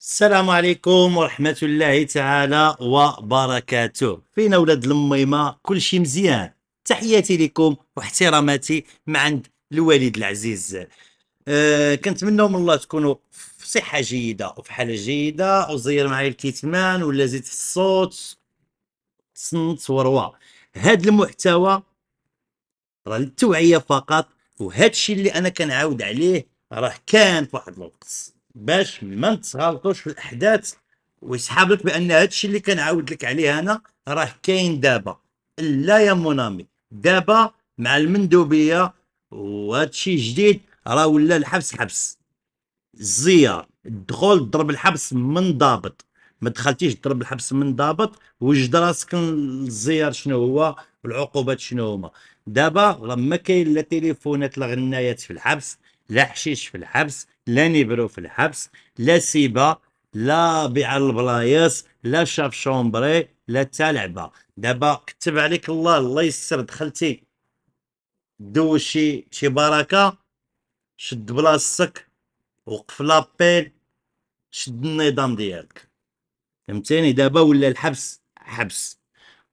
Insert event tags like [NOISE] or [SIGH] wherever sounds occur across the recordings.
السلام عليكم ورحمة الله تعالى وبركاته فينا ولاد الميمة كل شيء مزيان تحياتي لكم واحتراماتي مع عند الوالد العزيز أه كنت من الله تكونوا في صحة جيدة وفي حالة جيدة وزير معايا الكتمان ولا زيد في الصوت صنت وروى هذا المحتوى راه للتوعية فقط وهذا الشيء اللي أنا كنعاود عليه راه كان في واحد الوقت باش ما نتسغلطوش في الاحداث ويسحاب لك بان هذا الشيء اللي كنعاود لك عليه انا راه كاين دابا لا يا مونامي دابا مع المندوبيه وهذا الشيء جديد راه ولا الحبس حبس الزيار الدخول ضرب الحبس من ضابط ما دخلتيش ضرب الحبس من ضابط وجد راسك الزيار شنو هو والعقوبات شنو هما دابا راه ما كاين لا تليفونات لا غنايات في الحبس لا حشيش في الحبس لا نبرو في الحبس لا سيبا لا بيع البلايص لا شاف شومبري لا تا لعبه دابا كتب عليك الله الله يستر دخلتي دوشي شي بركه شد بلاصتك وقف لابيل شد النظام ديالك فهمتيني دابا ولا الحبس حبس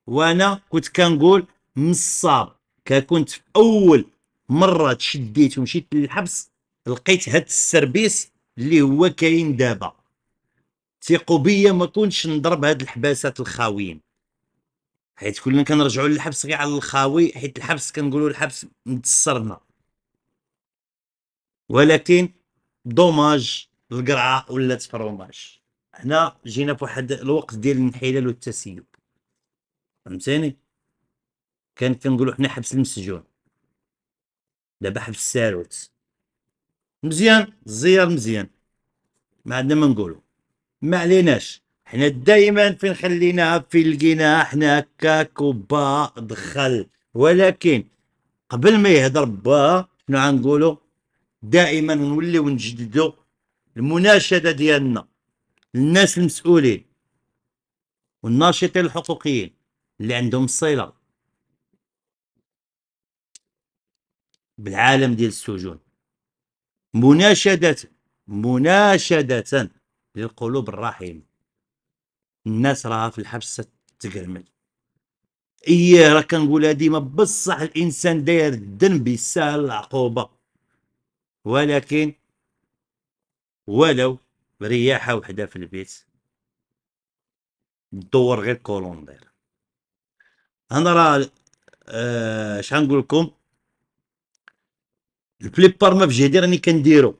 وانا كنت كنقول من الصاب ككنت في اول مره تشديت ومشيت للحبس لقيت هاد السربيس اللي هو كاين دابا ثقوا بيا ما كنتش نضرب هاد الحباسات الخاويين حيت كلنا كنرجعوا للحبس غير على الخاوي حيت الحبس كنقولوا الحبس متسرنا ولكن دوماج القرعه ولات فروماج هنا جينا فواحد الوقت ديال الانحلال والتسيب فهمتيني كان كنقولوا حنا حبس المسجون دابا حبس الساروت مزيان الزيار مزيان ما عندنا ما نقولوا ما عليناش حنا دائما فين خليناها فين لقيناها حنا هكاك وبا دخل ولكن قبل ما يهضر با شنو غنقولوا دائما نوليو نجددوا المناشده ديالنا للناس المسؤولين والناشطين الحقوقيين اللي عندهم صله بالعالم ديال السجون مناشدة مناشدة للقلوب الرحيمة الناس راها في الحبس تقرمل ايه راه كنقولها ديما بصح الانسان داير الذنب يستاهل العقوبه ولكن ولو رياحه وحده في البيت دور غير كولوندير هنا راه اش آه، شحال لكم ما في جهدي راني كنديرو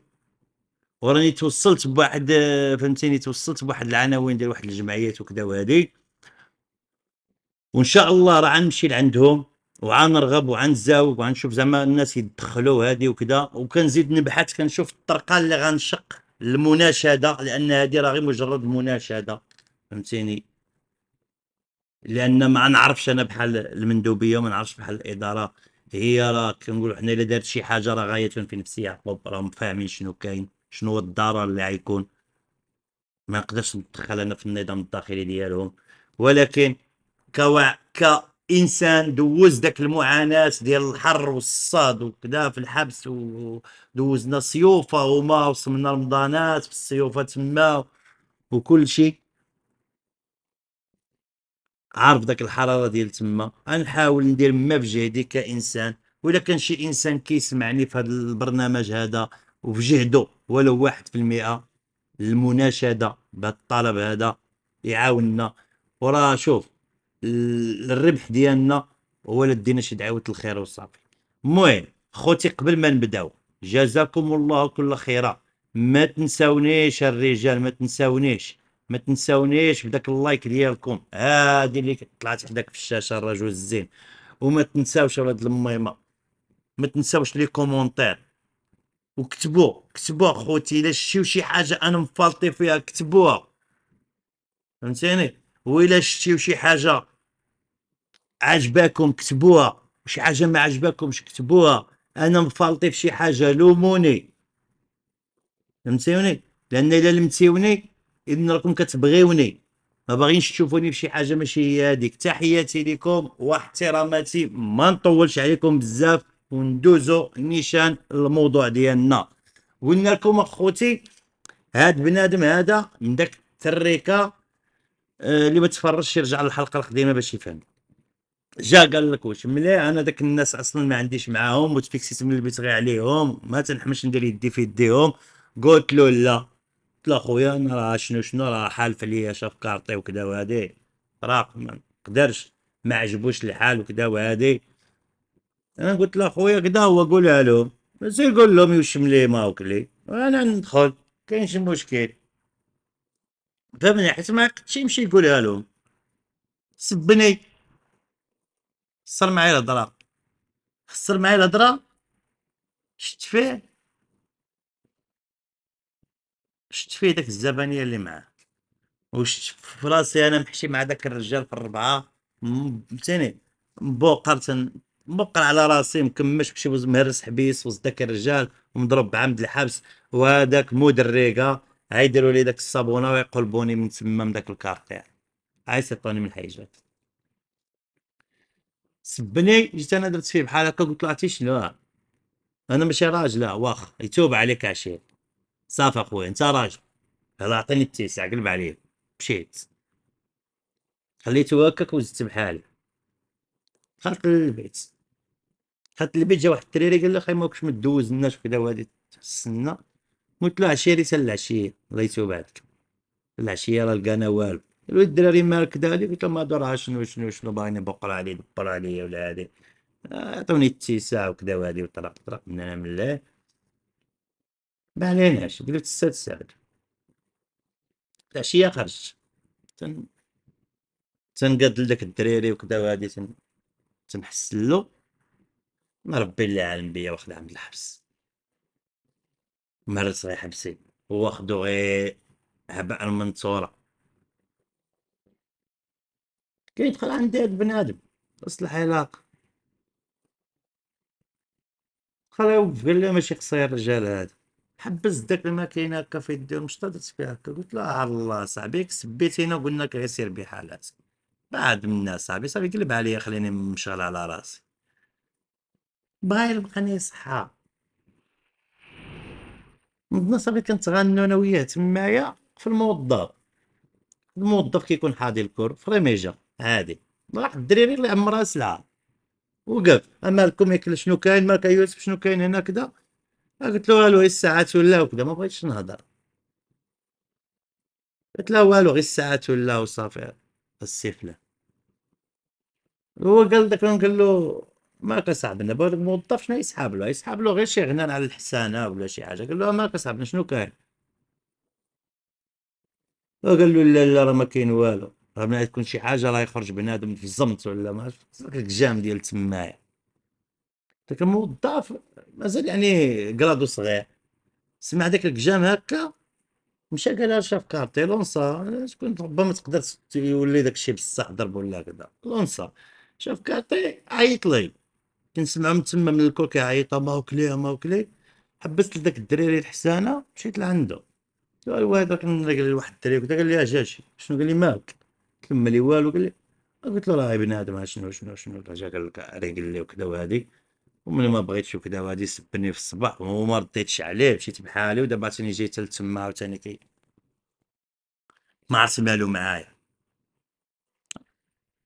وراني توصلت بواحد فهمتيني توصلت بواحد العناوين ديال واحد الجمعيات وكذا وهذه وان شاء الله راه غنمشي لعندهم وعنرغب وعنزاوب وعنشوف زعما الناس يدخلوا هذه وكذا وكنزيد نبحث كنشوف الطرقه اللي غنشق المناشده لان هذه راه غير مجرد مناشده فهمتيني لان ما نعرفش انا بحال المندوبيه وما نعرفش بحال الاداره هي راه كنقول حنا الا دارت شي حاجه راه غايه في نفس يعقوب راهم فاهمين شنو كاين شنو هو الضرر اللي غيكون ما نقدرش ندخل انا في النظام الداخلي ديالهم ولكن كوع كانسان دوز داك المعاناه ديال الحر والصاد وكذا في الحبس ودوزنا سيوفه وما وصمنا رمضانات في السيوفه تما وكل شيء عارف داك الحراره ديال تما غنحاول ندير ما بجهدي كانسان ولا كان شي انسان كيسمعني في هذا البرنامج هذا وفي جهده ولو واحد في المئة المناشدة بهذا الطلب هذا يعاوننا وراه شوف الربح ديالنا هو لا دينا شي دعوة الخير وصافي المهم خوتي قبل ما نبداو جزاكم الله كل خيرة ما تنساونيش الرجال ما تنساونيش ما تنساونيش بداك اللايك ديالكم هادي اللي طلعت حداك في الشاشه الرجل الزين وما تنساوش ولاد الميمه ما تنساوش لي كومونتير وكتبوا كتبوا اخوتي الا شتيو شي حاجه انا مفالطي فيها كتبوها فهمتيني وإلا شتيو شي حاجه عجباكم كتبوها وشي حاجه ما عجباكمش كتبوها انا مفالطي في شي حاجه لوموني فهمتيني لان الا لمتيوني اذن راكم كتبغيوني ما باغينش تشوفوني بشي حاجه ماشي هي هذيك تحياتي لكم واحتراماتي ما نطولش عليكم بزاف وندوزو نيشان الموضوع ديالنا قلنا لكم اخوتي هاد بنادم هذا من داك التريكه آه، اللي ما تفرجش يرجع للحلقه القديمه باش يفهم جا قال لك واش ملي انا داك الناس اصلا ما عنديش معاهم وتفيكسيت من البيت غير عليهم ما تنحمش ندير يدي في يديهم قلت له لا لا خويا انا راه شنو شنو راه حالف عليا شاف كارطي وكذا وهادي راق ما نقدرش ما عجبوش الحال وكذا وهادي انا قلت له خويا كدا هو قولها لهم زي قول لهم يوشم لي ما وكلي انا ندخل شي مشكل فهمني حيت ما قدش يمشي يقولها لهم سبني خسر معايا الهضره خسر معايا الهضره شفت فيه شفت فيه داك الزبانيه اللي معاه وشفت في راسي انا محشي مع داك الرجال في الربعه بوقر تن مبقر على راسي مكمش بشي وز مهرس حبيس وسط داك الرجال ومضرب بعمد الحبس وهذاك مود الريقه عيديروا لي داك الصابونه ويقلبوني من تما من داك الكارتير عاي سيطوني من الحيجات سبني جيت انا درت فيه بحال هكا قلت له عرفتي شنو انا ماشي راجل واخا يتوب عليك عشير صافي اخويا انت راجل هلا عطيني التيسع قلب عليه مشيت خليته هكاك وزدت بحالي دخلت للبيت دخلت للبيت جا واحد الدراري قال لي اخي ماكش مدوز الناس وكذا وهادي تحسنا قلت له عشيري حتى العشيه الله يتوب عليك العشيه راه لقانا والو قالو الدراري مالك دالي قلت لهم هادو راه شنو شنو شنو باغيين يبقر علي دبر علي ولا هادي آه، عطوني التيسع وكذا وهادي وطرق طرق من نعم، انا من الله ما عليناش قلت السادسة سعد العشية خرجت تن تنقاد لك الدراري وكدا وهادي تن تنحسن له ربي اللي عالم بيا واخد عند الحبس مرة صغير حبسي واخدو غي هباء كي يدخل عندي هاد بنادم اصلح علاقة خلا يوقف قال ماشي قصير الرجال هذا حبس داك الماكينه هكا في دير المشطه درت فيها هكا قلت له على الله صاحبي سبيتينا وقلنا لك غير سير بحالات بعد من الناس صاحبي صافي قلب عليا خليني مشغل على راسي بغا يلقاني صحا نضنا صافي كنتغنوا انا وياه تمايا في الموظف الموظف كيكون حاضي الكور فريميجا عادي واحد الدريري اللي عمرها سلعه وقف اما ياكل شنو كاين مالك يوسف شنو كاين هنا كذا قلت له والو غير الساعات ولا وكذا ما بغيتش نهضر قلت له والو غير الساعات ولا وصافي السفله هو قال داك قال له ما كصعبنا بغيت الموظف شنو يسحاب له يسحاب له غير شي غنان على الحسانه ولا شي حاجه قال له ما كصعبنا شنو كاين قال له لا لا راه ما كاين والو راه ملي تكون شي حاجه راه يخرج بنادم في الزمت ولا ما عرفت الجام ديال تمايا ذاك الموظف مازال يعني كرادو صغير سمع داك الكجام هكا مشى لها شاف كارتي لونسا شكون ربما تقدر يولي داك الشيء بصح ضرب ولا كدا لونسا شاف كارتي عيط لي كنسمع من تما من الكور كيعيط ما وكلي ما وكلي حبست لذاك الدريري الحسانه مشيت لعنده قال وهذا كان قال لي واحد الدري وكذا قال لي اجاجي شنو قال لي مالك قلت والو قال لي قلت له راه بنادم شنو شنو شنو جا قال لك قال لي وكذا وهذه ومن ما شوف دابا غادي يسبني في الصباح وما رديتش عليه مشيت بحالي ودابا عاوتاني جيت لتما عاوتاني كي ما عرفت مالو معايا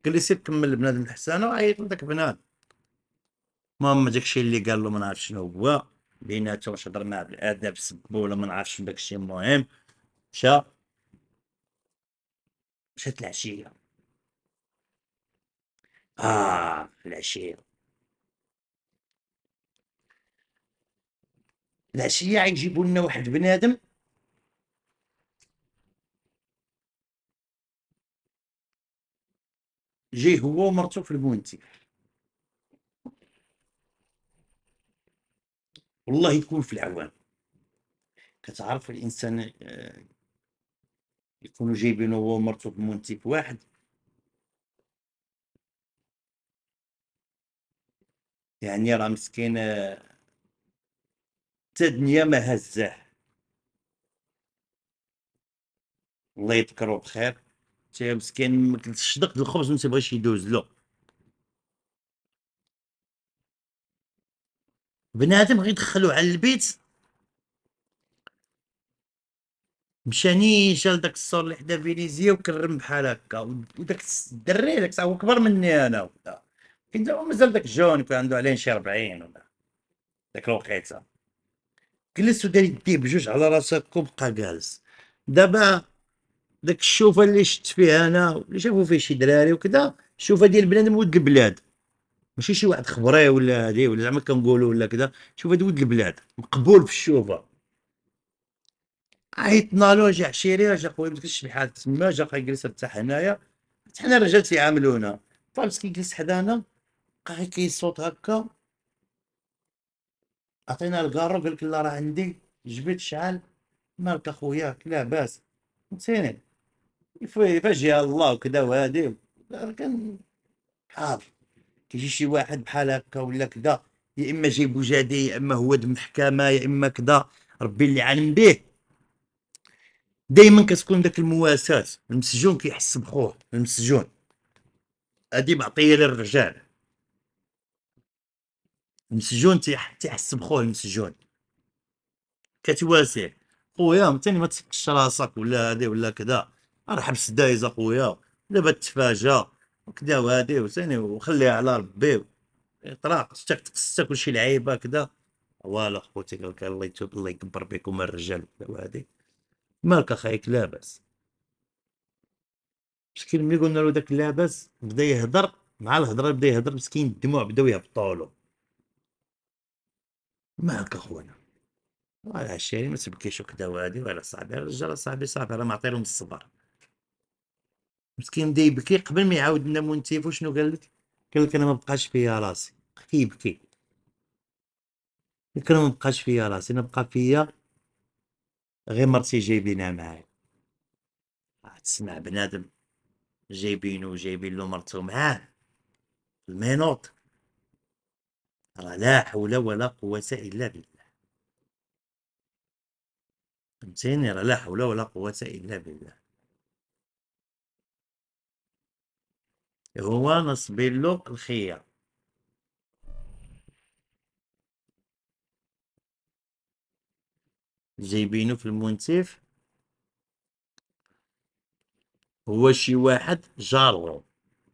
قال لي سير كمل بنادم الحسانه وعيط لذاك بنادم المهم داكشي اللي قال له ما نعرفش شنو هو بيناتهم واش هضر معاه بالاداب سبو ولا ما نعرفش شنو داكشي المهم مشى مشات العشيه اه العشيه العشيه غيجيبوا يعني لنا واحد بنادم جي هو ومرته في المونتيف والله يكون في العوام كتعرف الانسان آه، يكونوا جايبين هو ومرته في المونتيف واحد يعني راه مسكين آه، تدنيا ما هزاه الله يذكرو بخير تي مسكين كنتش دق الخبز ما تيبغيش يدوز له بنادم غيدخلو على البيت مشى نيشان لداك الصور اللي حدا فينيزيا وكرم بحال هكا وداك الدري داك هو كبر مني انا ولا كنت مازال داك جون كان عنده عليه شي 40 ولا داك الوقيته جلس ودار يديه بجوج على راسك وبقى جالس دابا داك الشوفه اللي شفت فيها انا اللي شافوا فيه شي دراري وكذا الشوفه ديال بنادم ولد البلاد ماشي شي واحد خبري ولا هادي ولا زعما كنقولوا ولا كذا شوف هذا ولد البلاد مقبول في الشوفه عيطنا له جا عشيري جا خويا مدكش بحال تما جا خا جلس ارتاح هنايا حنا الرجال تيعاملونا فمسكين طيب، جلس حدانا بقى غير كيصوت هكا عطينا الكارو قال لك لا راه عندي جبت شعل مالك اخويا لاباس فهمتيني فاش جا الله وكذا وهادي كان حاضر كيجي شي واحد بحال هكا ولا كذا يا اما جايبو جادي يا اما هو د المحكمه يا اما كذا ربي اللي عالم به دائما كتكون داك المواساه المسجون كيحس بخوه المسجون هادي معطيه للرجال المسجون تيحس بخوه المسجون كتواسع خويا تاني ما تسكتش راسك ولا هادي ولا كدا راه حبس دايز اخويا دابا تفاجا وكدا وهادي وثاني وخليها على ربي طلاق شتاك تقصى كلشي لعيبه كدا والو خوتي قالك الله يتوب الله يكبر بكم الرجال وكذا وهادي مالك اخايك لاباس مسكين ملي قلنا له داك لاباس بدا يهضر مع الهضره بدا يهضر مسكين الدموع بداو يهبطوا له معك اخونا راه الشيري ما تبكيش وكذا وهذه ولا صاحبي الرجال صاحبي صافي راه معطي لهم الصبر مسكين بدا يبكي قبل ما يعاود لنا مونتيف وشنو قال لك قال لك انا ما بقاش فيا راسي كيبكي لك انا ما بقاش فيا راسي انا فيا غير مرتي جايبينها معايا تسمع بنادم جايبينو جايبين له مرتو معاه المينوط لا حول ولا قوة إلا بالله فهمتيني راه لا حول ولا قوة إلا بالله هو نصبر له الخيار جايبينو في المنتف هو شي واحد جارهم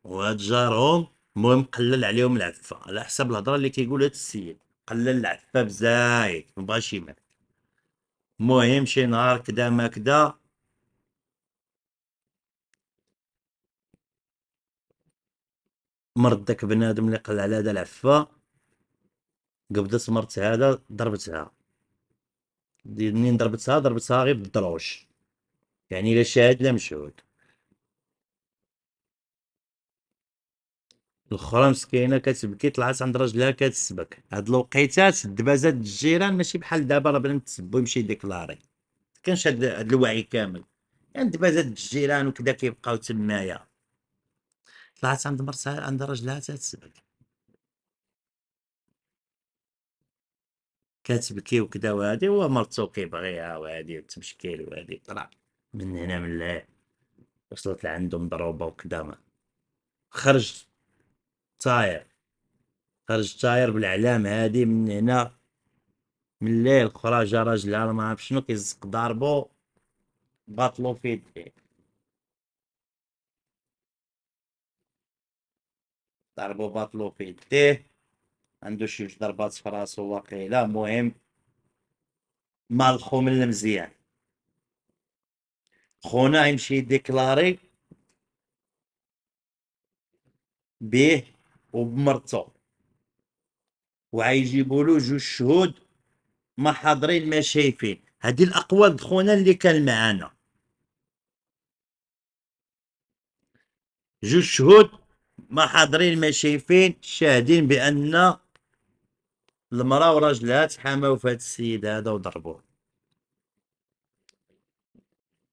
وهاد جارهم المهم قلل عليهم العفه على حسب الهضره اللي كيقولها السيد قلل العفه بزايد مبغاش يمات المهم شي نهار كدا ما كدا مرض داك بنادم اللي قلع على هذا العفه قبضت مرت هذا ضربتها منين ضربتها ضربتها غير بالدروش يعني لا شاهد لا مشهود الاخرى مسكينه كتبكي طلعت عند راجلها كتسبك هاد الوقيتات الدبازات الجيران ماشي بحال دابا راه بلا تسبو يمشي ديكلاري كانش هاد, هاد الوعي كامل يعني دبازات الجيران وكدا كيبقاو تمايا طلعت عند مرتها عند راجلها تتسبك كتبكي وكدا وهادي هو مرتو كيبغيها وهادي وتمشكيل وهادي طلع من هنا من لا وصلت لعندهم ضروبه وكدا خرج طاير خرج طاير بالاعلام هادي من هنا من الليل خرج راجل على ما عرف شنو كيزق ضربو باطلو في يدي ضربو باطلو في يدي عندو شي جوج ضربات في راسو واقيلا مال خو من المزيان خونا يمشي يديكلاري بيه وبمرته وعيجيبوا له جوج شهود ما حاضرين ما شايفين هذه الاقوال خونا اللي كان معانا جوج شهود ما حاضرين ما شايفين شاهدين بان المراه وراجلها تحاماو في هذا السيد هذا وضربوه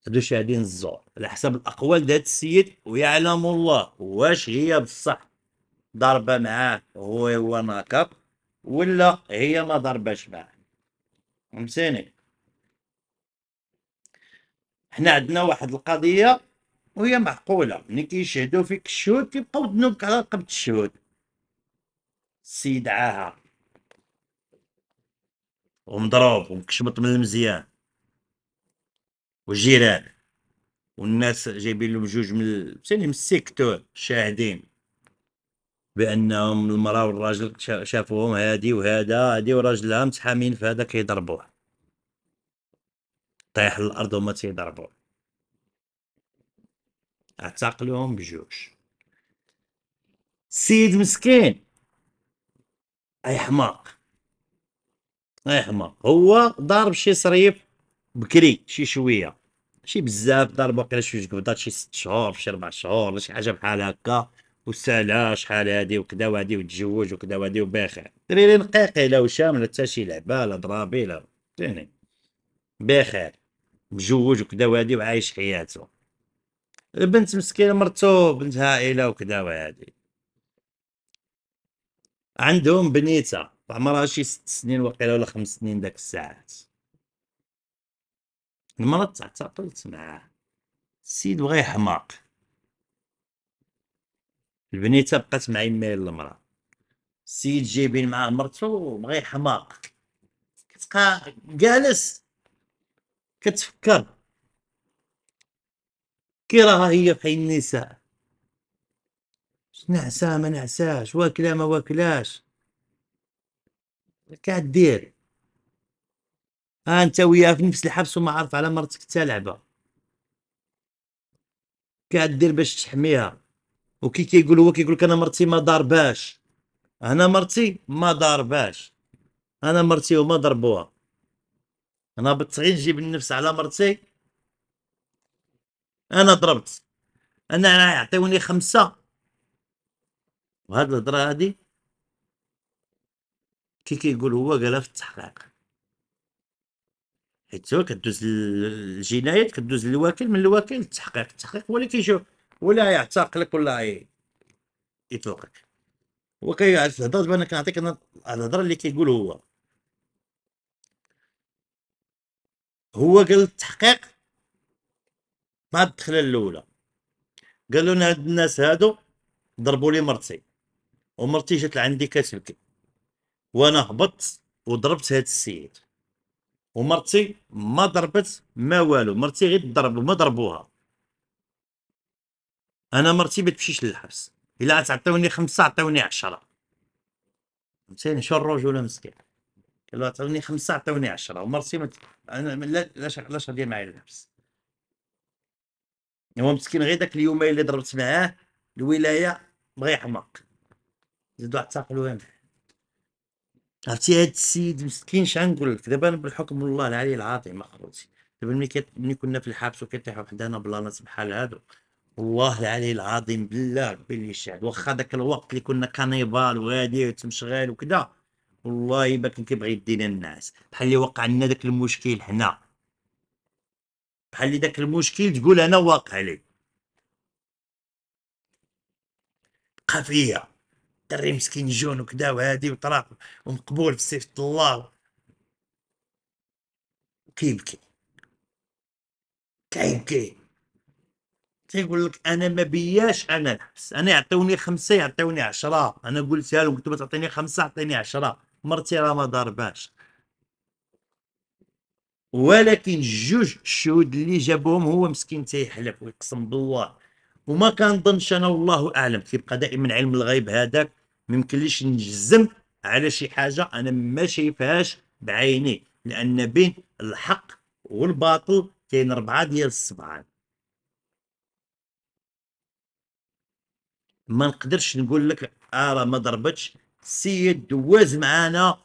هادو شاهدين الزور على حسب الاقوال ديال السيد ويعلم الله واش هي بصح ضربه معاه هو هو ناكب ولا هي ما ضرباش معاه فهمتيني حنا عندنا واحد القضيه وهي معقوله ملي كيشهدوا فيك الشهود كيبقاو ذنوبك على رقبه الشهود السيد عاها ومضروب ومكشبط من المزيان وجيران والناس جايبين لهم جوج من فهمتيني من السيكتور شاهدين بانهم المراه والراجل شافوهم هادي وهذا هادي وراجلها متحامين في هذا كيضربوه طيح للارض وما تيضربوه اعتقلوهم بجوج السيد مسكين اي حماق اي حماق هو ضارب شي صريف بكري شي شويه شي بزاف ضرب واقيلا شي قبضات شي ست شهور شي ربع شهور شي حاجه بحال هكا وسالا شحال هادي وكدا وهادي وتزوج وكدا وهادي وباخع دريري نقيقي لا وشام لا حتى شي لعبه لا ضرابي لا فهمتيني بخير مزوج وكدا وهادي وعايش حياته البنت مسكينه مرتو بنت هائله وكدا وهادي عندهم بنيته عمرها شي ست سنين وقيلا ولا خمس سنين داك الساعات المرا تعتقلت معاه السيد بغا يحماق البنيته بقات مع يماها المراه السيد جايبين معاه مرتو بغا حماق كتبقى جالس كتفكر كي راها هي حي النساء شنعسا ما نعساش واكله ما واكلاش كدير ها انت وياها في نفس الحبس وما عارف على مرتك حتى لعبه كدير باش تحميها وكي كيقول هو كيقول لك انا مرتي ما ضرباش انا مرتي ما ضرباش انا مرتي وما ضربوها انا بالطعين نجيب النفس على مرتي انا ضربت انا يعطيوني خمسه وهاد الهضره هادي كي كيقول هو قالها في التحقيق حيت هو كدوز الجنايات كدوز للوكيل من الوكيل للتحقيق التحقيق هو اللي كيشوف ولا يعتقلك ولا يطلقك هو تهضر دابا انا كنعطيك الهضره اللي كيقول هو هو قال التحقيق مع الدخله الاولى قالوا لنا هاد الناس هادو ضربوا لي مرتي ومرتي جات لعندي كتبكي وانا هبطت وضربت هاد السيد ومرتي ما ضربت ما والو مرتي غير ضرب وما ضربوها انا مرتي ما تمشيش للحبس الا تعطيوني خمسه عطيوني عشرة فهمتيني شو ولا مسكين الا تعطيوني خمسه عطيوني عشرة ومرتي مت... انا علاش علاش غادي معايا للحبس هو مسكين غير داك اليومين اللي ضربت معاه الولايه بغى يحمق زيدو اعتقلوا معاه عرفتي هاد السيد مسكين شنقول لك دابا انا بالحكم الله العلي العظيم اخوتي دابا ملي ملي كنا في الحبس وكيطيحوا حدانا بلانات بحال هادو والله العلي العظيم بالله ربي اللي شاهد واخا داك الوقت اللي كنا كانيبال وغادي وتمشغال وكذا والله ما كان كيبغي يدينا الناس بحال اللي وقع لنا داك المشكل هنا بحال اللي داك المشكل تقول انا واقع لي بقى فيا دري مسكين جون وكذا وهادي وطراق ومقبول في صفة الله كيبكي كيبكي تيقول لك انا ما بياش انا نحبس انا يعطيوني خمسه يعطيوني عشرة انا قلتها له قلت له تعطيني خمسه عطيني عشرة مرتي راه ما ضرباش ولكن جوج الشهود اللي جابهم هو مسكين تيحلف ويقسم بالله وما كنظنش انا والله اعلم كيبقى دائما علم الغيب هذاك ما يمكنليش نجزم على شي حاجه انا ما شايفهاش بعيني لان بين الحق والباطل كاين ربعه ديال السبعان ما نقدرش نقول لك اه ما ضربتش السيد دواز معانا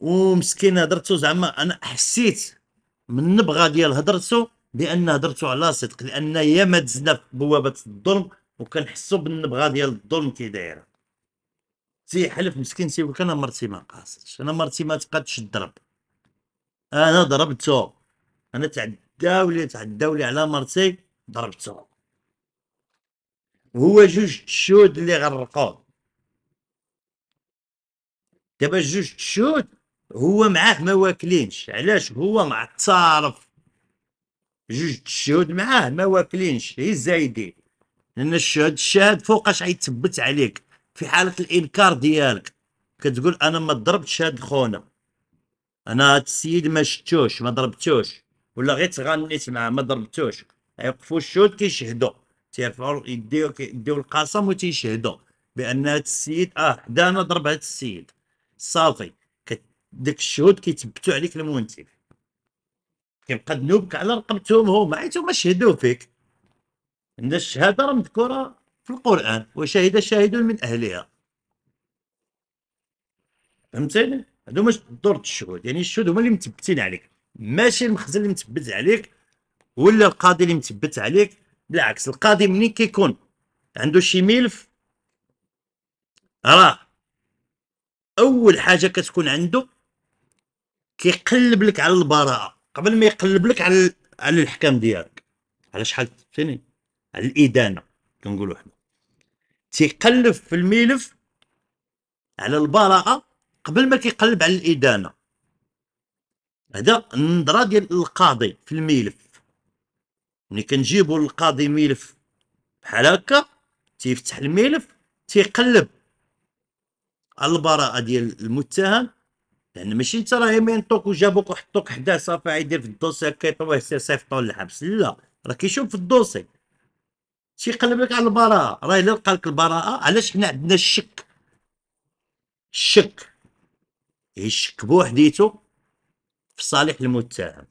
ومسكين هدرتو زعما انا حسيت من النبغه ديال هدرتو بان هدرتو على صدق لان ياما دزنا في بوابه الظلم وكنحسوا بالنبغه ديال الظلم كي دايره سي حلف مسكين سي انا مرتي ما قاصدش انا مرتي ما تقدش تضرب انا ضربتو انا تعداولي تعداولي على مرتي ضربتو هو جوج تشود اللي غرقوه دابا جوج تشود هو معاه ما واكلينش علاش هو معتصارف جوج تشود معاه ما واكلينش هي زايدين لان الشهد الشهد فوقاش غيتثبت عليك في حاله الانكار ديالك كتقول انا ما ضربتش هاد خونا انا هاد السيد ما شتوش ما ضربتوش ولا غير تغنيت معاه ما ضربتوش يوقفوا الشهود كيشهدوا تيرفعوا يديو يديو القسم وتيشهدوا بان هذا السيد اه انا ضرب هذا السيد صافي داك الشهود كيتبتوا عليك المنتف كيبقى ذنوبك على رقبتهم هما حيت هما شهدوا فيك ان الشهاده راه مذكوره في القران وشهد شاهد من اهلها فهمتيني هادو مش دور الشهود يعني الشهود هما اللي مثبتين عليك ماشي المخزن اللي مثبت عليك ولا القاضي اللي مثبت عليك بالعكس القاضي منين كيكون عنده شي ملف راه اول حاجه كتكون عنده كيقلب لك على البراءه قبل ما يقلب لك على على الاحكام ديالك على شحال فهمتيني على الادانه كنقولوا حنا تيقلب في الملف على البراءه قبل ما كيقلب على الادانه هذا النظره ديال القاضي في الملف ملي كنجيبو للقاضي ملف بحال هكا تيفتح الملف تيقلب على البراءه ديال المتهم لان ماشي انت راه يمينطوك وجابوك وحطوك حداه صافي غيدير في الدوسي كيطويه سيفطو للحبس لا راه كيشوف في الدوسي تيقلب لك على البراءه راه الا لقى لك البراءه علاش حنا عندنا الشك الشك إيه، الشك بوحديتو في صالح المتهم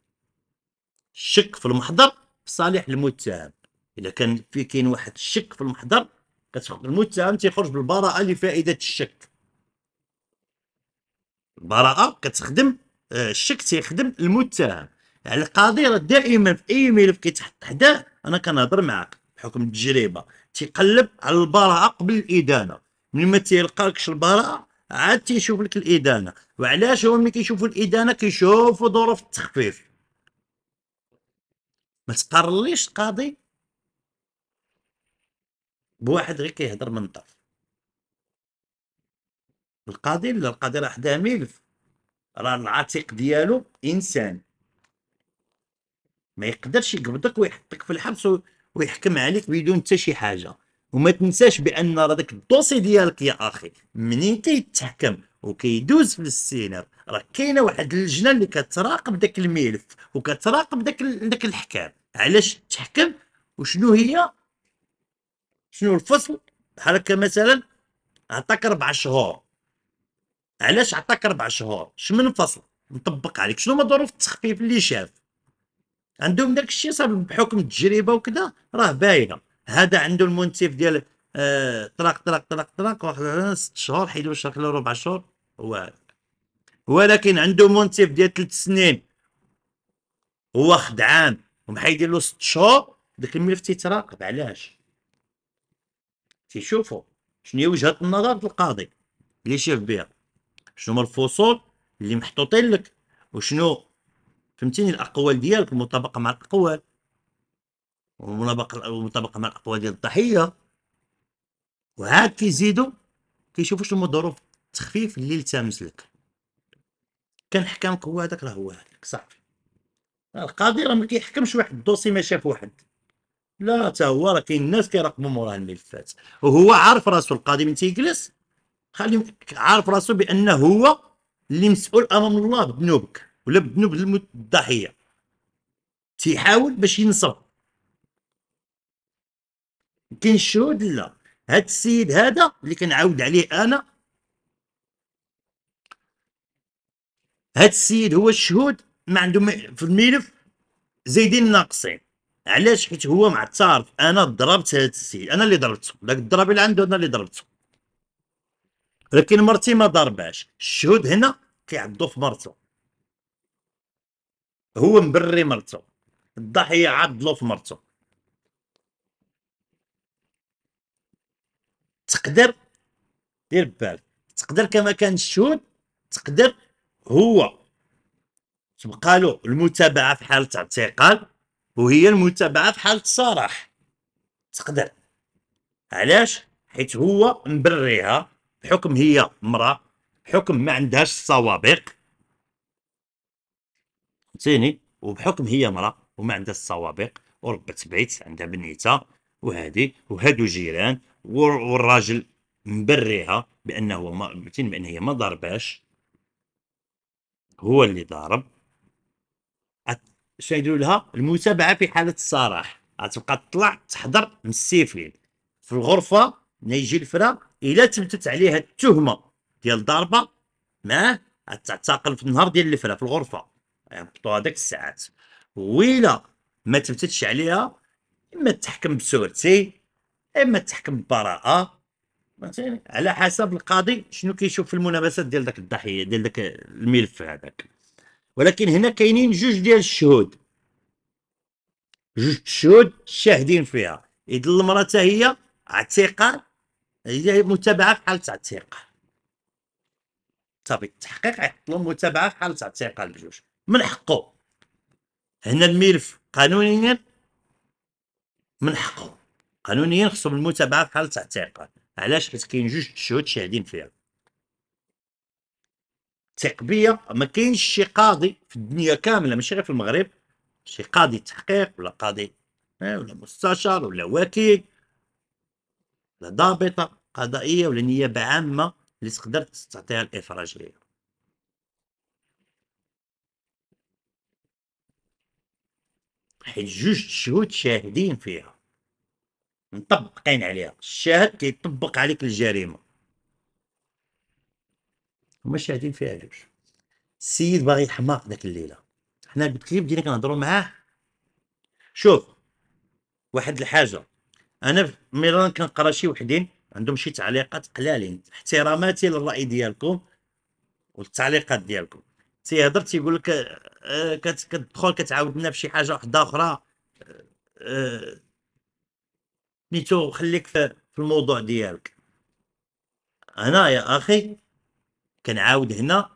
الشك في المحضر بصالح المتهم اذا كان في كاين واحد الشك في المحضر المتهم تيخرج بالبراءه لفائده الشك البراءه كتخدم آه، الشك تيخدم المتهم يعني القاضي راه دائما في اي ملف كيتحط حداه انا كنهضر معاك بحكم التجربه تيقلب على البراءه قبل الادانه من ما تيلقاكش البراءه عاد تيشوف لك الادانه وعلاش هو ملي كيشوفوا الادانه كيشوفوا ظروف التخفيف تقارليش قاضي بواحد غير كيهضر من طرف القاضي لا القاضي راه حدا ملف راه العتيق ديالو انسان ما يقدرش يقبضك ويحطك في الحبس ويحكم عليك بدون حتى شي حاجه وما تنساش بان راه داك الدوسي ديالك يا اخي منين كيتحكم وكيدوز في السينر راه كاينه واحد اللجنه اللي كتراقب داك الملف وكتراقب داك داك الحكام علاش تحكم وشنو هي شنو الفصل بحال هكا مثلا عطاك ربع شهور علاش عطاك ربع شهور شمن فصل نطبق عليك شنو هما ظروف التخفيف اللي شاف عندهم داك الشيء صافي بحكم التجربه وكذا راه باينه هذا عنده المنتف ديال آه طراق طراق طراق طلاق آه، ست شهور حيدو شهر له ربع شهور هو ولكن عنده منتف ديال ثلاث سنين هو خدعان عام هم حيدير له ست شهور داك الملف تيتراقب علاش تيشوفوا شنو هي وجهه النظر القاضي اللي شاف بها شنو هما الفصول اللي محطوطين لك وشنو فهمتيني الاقوال ديالك المطابقه مع الاقوال ومطابقه مع الاقوال ديال الضحيه وعاد كيزيدوا كيشوفوا شنو ظروف التخفيف اللي التامس لك كان حكمك قوه هذاك راه هو هذاك صافي القاضي راه ما كيحكمش واحد الدوسي ما شاف واحد لا حتى هو راه كاين الناس كيراقبوا موراه الملفات وهو عارف راسو القاضي من تيجلس خلي عارف راسو بانه هو اللي مسؤول امام الله بذنوبك ولا بذنوب الضحيه تيحاول باش ينصب كاين الشهود لا هاد السيد هذا اللي كنعاود عليه انا هاد السيد هو الشهود ما عندهم في الملف زايدين ناقصين علاش حيت هو معترف انا ضربت هذا السيد انا اللي ضربته داك الضرب اللي عنده انا اللي ضربته لكن مرتي ما ضرباش الشهود هنا كيعضوا في مرته هو مبري مرته الضحيه عضلو في مرته تقدر دير بالك تقدر كما كان الشهود تقدر هو تبقى له المتابعه في حاله اعتقال وهي المتابعه في حاله صراح تقدر علاش حيت هو مبريها بحكم هي امراه بحكم ما عندهاش السوابق فهمتيني وبحكم هي امراه وما عندها السوابق وربت بيت عندها بنيتها وهذه وهادو جيران والراجل مبريها بانه ما بان هي ما ضرباش هو اللي ضارب شنو يديروا لها المتابعه في حاله الصراح غتبقى تطلع تحضر السيفين في الغرفه ملي يجي الفراغ الا تبتت عليها التهمه ديال الضربه معاه تعتقل في النهار ديال الفرا في الغرفه يهبطوا يعني هذاك الساعات ويلا ما تبتتش عليها اما تحكم بسورتي اما تحكم ببراءه على حسب القاضي شنو كيشوف في المنافسات ديال داك الضحيه ديال داك الملف هذاك ولكن هنا كاينين جوج ديال الشهود جوج الشهود شاهدين فيها اذا المراه هي اعتقال هي متابعه في حاله اعتقال صافي التحقيق يطلب متابعه في حاله اعتقال بجوج من حقه هنا الملف قانونيا من حقه قانونيا خصهم المتابعه في حاله اعتقال علاش حيت كاين جوج شهود شاهدين فيها تقبية بيا ما كاينش شي قاضي في الدنيا كامله ماشي غير في المغرب شي قاضي تحقيق ولا قاضي ولا مستشار ولا وكيل ولا ضابطه قضائيه ولا نيابه عامه اللي تقدر تعطيها الإفراج ليها حيت جوج شهود شاهدين فيها مطبقين عليها الشاهد كيطبق عليك الجريمه هما شاهدين فيها جوج السيد باغي يحماق ذاك الليله حنا قلت لك بدينا كنهضروا معاه شوف واحد الحاجه انا ميلان كنقرا شي وحدين عندهم شي تعليقات قلالين احتراماتي للراي ديالكم والتعليقات ديالكم تيهضر تيقول لك آه كتدخل كتعاود لنا فشي حاجه واحده اخرى آه نيتو خليك في الموضوع ديالك انا يا اخي كنعاود هنا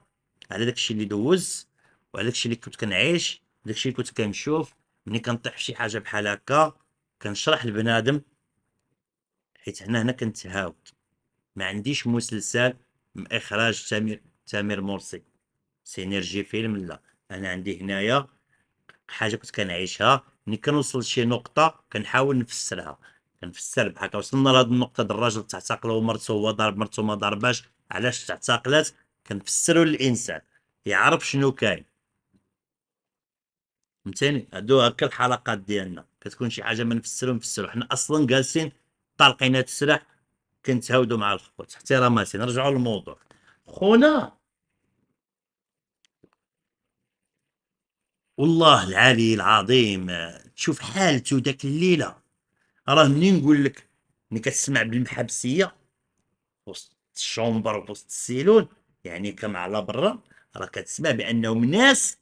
على داكشي اللي دوز وعلى داكشي اللي كنت كنعيش داكشي اللي كنت كنشوف ملي كنطيح فشي حاجه بحال هكا كنشرح لبنادم حيت حنا هنا كنتهاوت ما عنديش مسلسل من اخراج تامر تامر مرسي سينيرجي فيلم لا انا عندي هنايا حاجه كنت كنعيشها ملي كنوصل لشي نقطه كنحاول نفسرها كنفسر بحال وصلنا لهاد النقطه د الراجل تعتقل مرته هو ضارب مرته ما ضرباش علاش تعتقلات كنفسروا للانسان يعرف شنو كاين فهمتيني هادو هكا الحلقات ديالنا كتكون شي حاجه ما نفسرو نفسروا حنا اصلا جالسين طالقين هاد السلاح كنتهاودو مع الخوت احتراماتي نرجعوا للموضوع خونا والله العلي العظيم تشوف حالته داك الليله راه منين نقول لك ملي كتسمع بالمحبسيه وسط الشومبر وسط السيلون يعني كما على برا راه كتسمع بانهم ناس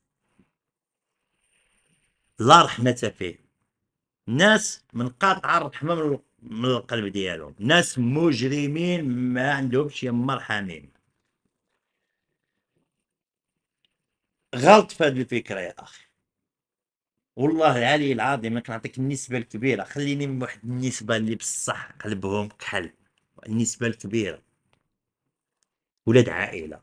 لا رحمة فيه ناس منقاطعة الرحمة من القلب ديالهم ناس مجرمين ما عندهمش يما رحمين غلط في هذه الفكرة يا أخي والله العلي العظيم كنعطيك النسبة الكبيرة خليني من واحد النسبة اللي بصح قلبهم كحل النسبة الكبيرة ولاد عائله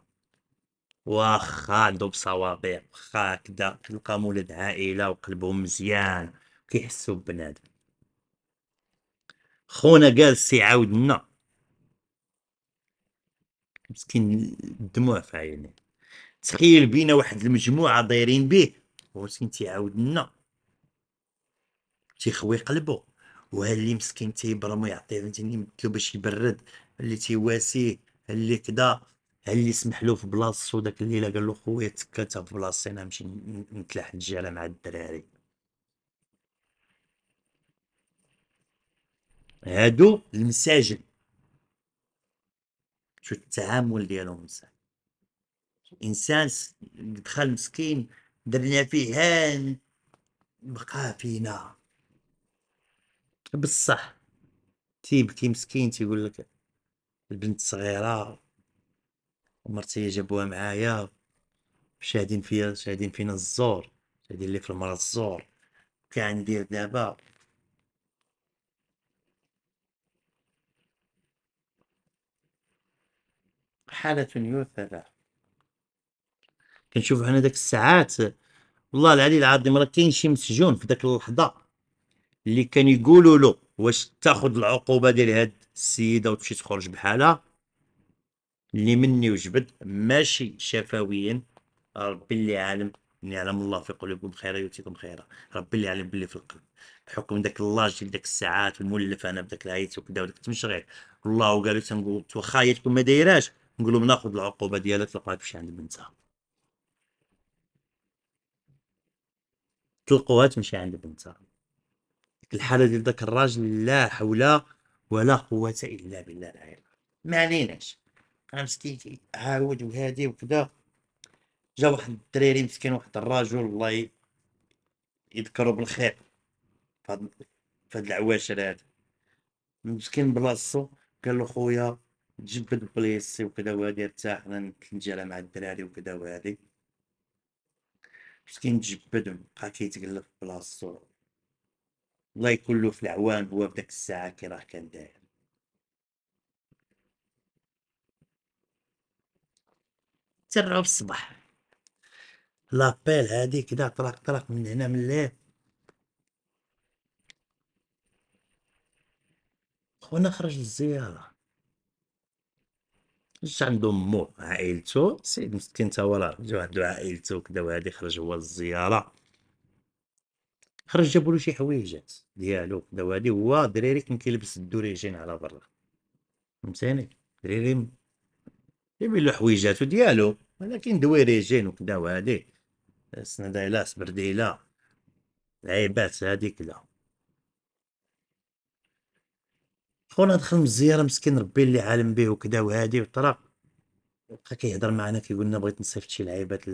واخا عندهم بصوابع واخا هكدا تلقاهم ولاد عائله وقلبهم مزيان كيحسوا ببنادم خونا جالس يعاود لنا مسكين الدموع في عينيه تخيل بينا واحد المجموعه دايرين به ومسكين تيعاود لنا تيخوي قلبو وها اللي مسكين تيبرمو يعطيه فهمتيني باش يبرد اللي تيواسيه اللي كدا اللي سمح له في بلاصتو داك الليله قال له خويا تكا في بلاصتي انا نمشي نتلاح الجاله مع الدراري هادو المساجد شو التعامل ديالهم انسان دخل مسكين درنا فيه هان بقى فينا بصح تيبكي مسكين تيقول لك البنت صغيره مرتي جابوها معايا شاهدين فيا شاهدين فينا الزور شاهدين لي في المرا الزور ندير دابا حالة يوثبة كنشوف هنا داك الساعات والله العلي العظيم راه كاين شي مسجون في داك اللحظة اللي كان يقولوا له واش تاخذ العقوبة ديال هاد السيدة وتمشي تخرج بحالها اللي مني وجبد ماشي شفويا ربي اللي عالم ان يعلم الله في قلوبكم خيرا يؤتيكم خيرا ربي اللي يعلم باللي في القلب بحكم داك اللاج ديال داك الساعات والمولف انا بداك العيط وكذا وداك التمشغيل الله وقالوا تنقول واخا ما دايراش نقول لهم ناخذ العقوبه ديالها تلقاها تمشي عند بنتها تلقوها تمشي عند بنتها ديك الحاله ديال داك الراجل لا حول ولا قوه الا بالله العلي ما عليناش مسكين عاود وهادي وكذا جا واحد الدراري مسكين واحد الراجل الله يذكرو بالخير فهاد فهاد العواشر هاد مسكين بلاصتو قال له خويا تجبد بليسي وكذا وهادي ارتاح انا نتنجل مع الدراري وكذا وهادي مسكين تجبد بقى كيتقلب في بلاصتو الله يكون له في العوان هو بداك الساعه كي راه كان داير حتى الربع الصباح لابيل هادي كدا طلق طلق من هنا من الليل خونا خرج للزيارة جا عندو مو عائلتو سيد مسكين تا هو راه جا عندو كدا و وهادي خرج هو للزيارة خرج جابولو شي حويجات ديالو كدا وهادي هو دراري كان كيلبس الدوريجين على برا فهمتيني دراري يبي حويجاتو ديالو ولكن دويريجين وكدا وهادي سندايلا سبرديلا العيبات هاديك لا خونا دخل من الزياره مسكين ربي اللي عالم به وكدا وهادي وطرا بقى كيهضر معنا كيقول لنا بغيت نصيفط شي لعيبات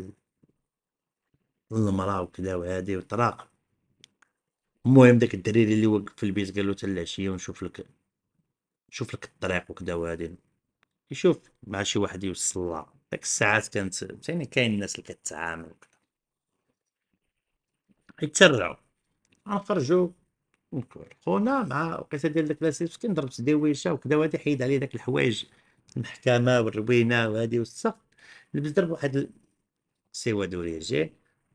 للمرا وكدا وهادي وطراق المهم داك الدريري اللي واقف في البيت قال له حتى العشيه ونشوف لك نشوف لك الطريق وكدا وهادي يشوف مع شي واحد يوصل لها ديك الساعات كانت زين كاين الناس اللي كتعامل يتسرعوا غنخرجوا نكور خونا مع القصة ديال داك لاسيف كي ضربت ديويشه وكذا وهادي حيد عليه داك الحوايج المحكمه والروينه وهادي والسخط لبس ضرب واحد سيوا دوريجي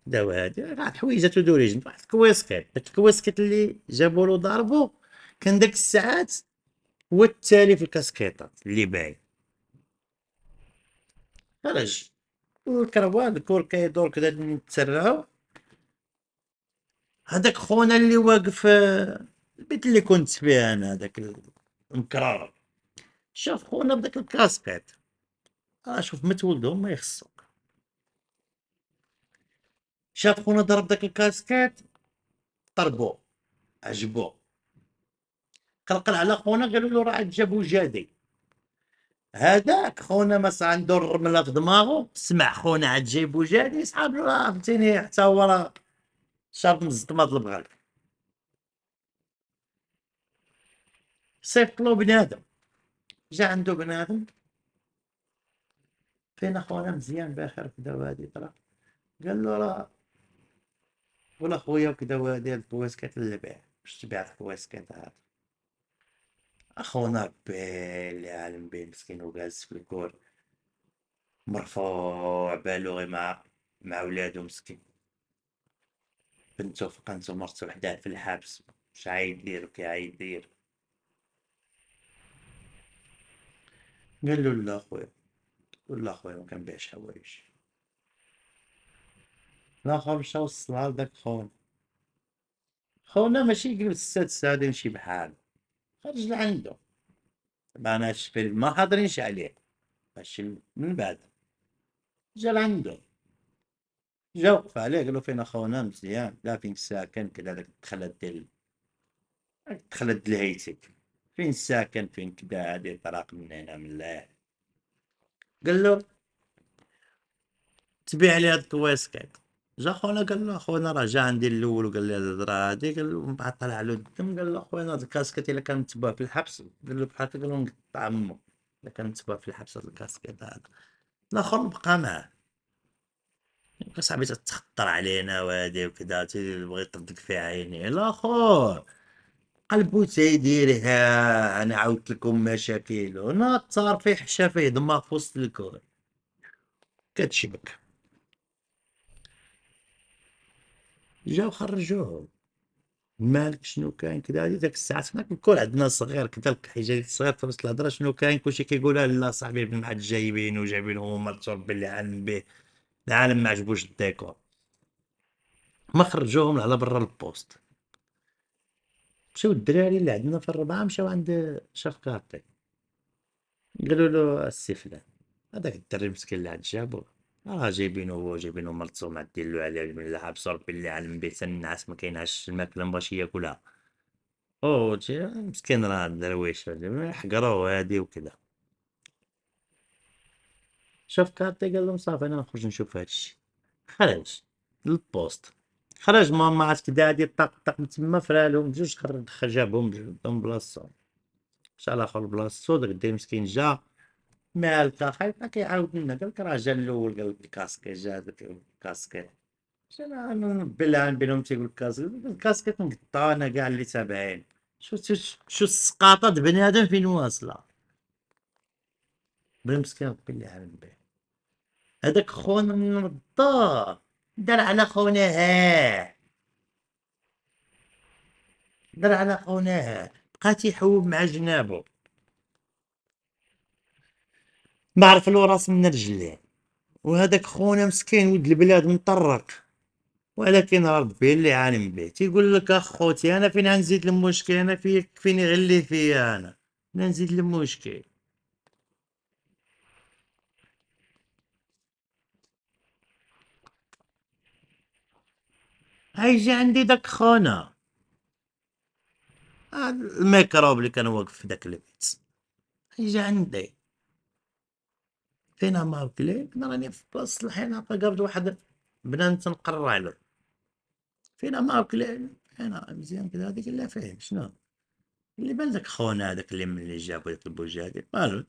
داو هادي راه حويجاتو دوريجين واحد الكويسكيت داك الكويسكيت اللي جابوا له ضربو كان داك الساعات هو التالي في الكاسكيطات اللي باين خرج الكروان الكور كيدور كدا نتسرعو هذاك خونا اللي واقف البيت اللي كنت فيه انا هذاك المكرار شاف خونا بداك الكاسكيت اه شوف مات ولدهم ما يخصك شاف خونا ضرب داك الكاسكيت طربو عجبو قلقل على خونا قالوا له راه جابو جادي هذاك خونا ما عنده الرمله في دماغه سمع خونا عاد جايبو جادي صحاب راه فهمتيني حتى هو راه شاف مزطمه البغال صيفط له بنادم جا عندو بنادم فين اخونا مزيان باخر كدا وهادي طرا قال له راه ولا خويا وكدا وهادي الكواسكات اللي باع باش تبيع الكواسكات هاد اخونا بيل يا عالم بيل مسكين وجالس في الكور مرفوع بالو غير مع مع ولادو مسكين بنتو فقنتو مرتو حداه في الحبس مش يدير كي عايدير قال له لا خويا لا خويا ما كنبيعش حوايج الاخر مشى وصل لداك خونا خونا ماشي يقلب ستة ساعات يمشي بحال خرج لعنده معناش في ما حاضرينش عليه هادشي من بعد جا لعنده جا وقف عليه قال له فين اخونا مزيان لا فين ساكن كذا داك الدخلة ديال الدخلة ديال هيتك فين ساكن فين كذا هادي طرق من هنا من لا قال له تبيع لي هاد الكويسكات جا خونا قال له خونا راه جا عندي الاول وقال لي هاد راه هادي قال له من بعد طلع له الدم قال له خونا هاد الكاسكيت الا كان متباع في الحبس قال له بحال قال له نقطع عمو الا كان متباع في الحبس هاد الكاسكيت هذا الاخر بقى معاه صاحبي تتخطر علينا وهادي وكذا بغي يطردك في عيني الاخر قلبو تيديرها ها انا عاودت لكم مشاكل هنا الطرفي حشا فيه دماغ في وسط الكور كتشبك جاو خرجوهم مالك شنو كاين كذا ديك الساعات حنا كنكون عندنا صغير لك حاجه صغير في وسط الهضره شنو كاين كلشي كيقولها لا صاحبي بن معاد جايبين وجايبين هما ربي اللي عالم به العالم ما عجبوش الديكور ما خرجوهم على برا البوست مشاو الدراري اللي عندنا في الربعه مشاو عند كارتي قالوا له السي فلان هذاك الدري مسكين اللي عاد جابوه اه جايبينو جايبينو مرتصو معدلو على من اللعب صرب اللي علم به حتى النعاس ما كاينهاش الماكله مبغاش ياكلها او تي- مسكين راه الدرويش حقروه هادي وكذا شاف كارتي قال لهم صافي انا نخرج نشوف هادشي خرج للبوست خرج ما ما كدا هادي طق طق من تما فرالهم بجوج خرج جابهم بجوج من بلاصتهم شال اخر بلاصتو داك الدري مسكين جا مالتا خايفة كيعاود لنا قال لك راه جا الاول قال لك الكاسكيت جا هذاك الكاسكيت جينا بلان بينهم تيقول لك الكاسكيت الكاسكيت انا كاع اللي تابعين شو شو السقاطه بنادم فين واصله بلا مسكين ربي اللي عالم به هذاك خونا من رضاه دار على خونا ها دار على خونا ها بقى تيحوب مع جنابو ما عرف له راس من رجليه وهذاك خونا مسكين ولد البلاد مطرق ولكن ربي اللي عالم به تيقول لك اخوتي انا فين غنزيد المشكل انا في فين يغلي فيا انا انا نزيد المشكل هيجي عندي داك خونا الميكروب اللي كان واقف في داك البيت هيجي عندي فينا ماركلي كنا راني في بلاصه الحين هكا قابد واحد بنان تنقرر عليه فينا ماركلي انا مزيان كذا هذيك لا فاهم شنو اللي بان لك خونا هذاك اللي من اللي جابو ديك هادي مالو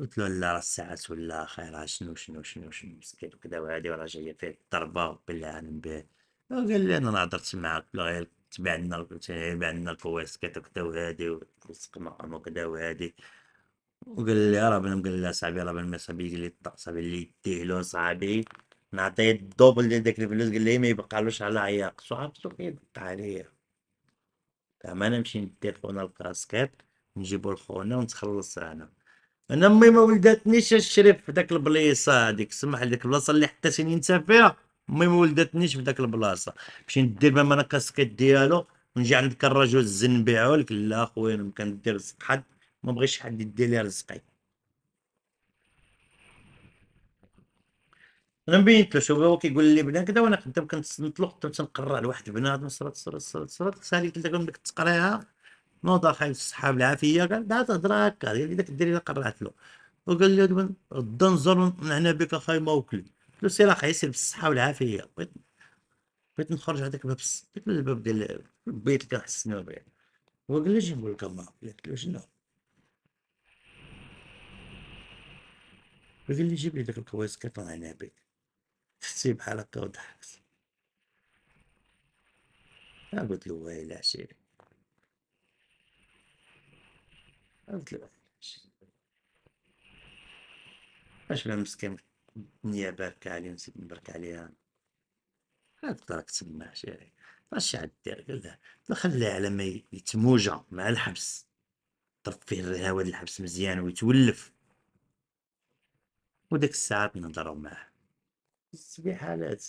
قلت له لا راه الساعات ولا خير شنو شنو شنو شنو مسكين وكذا وهادي وراه جايه فيه الضربه وبالله عالم به قال لي انا ما معاك ولا غير تبع لنا تبع إيه، لنا الكويس كذا وكذا وهادي وسقنا وكذا وهادي وقال لي يا ربنا قال لي لا صاحبي يا ربنا صاحبي قال لي صاحبي اللي يديهلو صاحبي نعطيه الدوبل ديال داك الفلوس قال لي ما يبقالوش على عياق صاحب سوق يدق إيه عليا زعما انا نمشي ندي خونا الكاسكيت نجيبو لخونا ونتخلص انا انا امي ما ولدتنيش الشريف في داك البليصه هذيك سمح لي ديك البلاصه اللي حتى سيني نتا فيها امي ما ولدتنيش في داك البلاصه نمشي ندير ما انا الكاسكيط ديالو ونجي عندك الرجل الزن نبيعو لك لا خويا ما كندير حد ما بغيتش حد يدي لي رزقي انا بينت له شوف هو كيقول لي بنا كذا وانا قدام كنت نطلق كنت نقرا لواحد بنادم صرات صرات صرات صرات سالي قلت لك ديك التقريها نوض اخاي الصحاب العافيه قال لا تهضر هكا قال داك الدري اللي قرات له وقال لي غدا نزور نعنى بك اخاي ما وكل قلت له سير اخاي سير بالصحه والعافيه بغيت بغيت نخرج على داك الباب داك الباب ديال البيت اللي كنحس به وقال لي اجي نقول لك قلت له شنو قال لي جيب لي داك الكويس كيطلع هنا بك شفتي بحال هكا وضحكت قلت له ويل عشيري قلت له اش بها مسكين الدنيا باركة عليه ونسيت نبارك عليها عاد راك تما عشيري اش عاد دير قال له نخليه على ما يتموجع مع الحبس طب فيه هوا الحبس مزيان ويتولف وديك الساعة نهضرو معاه سبي حالات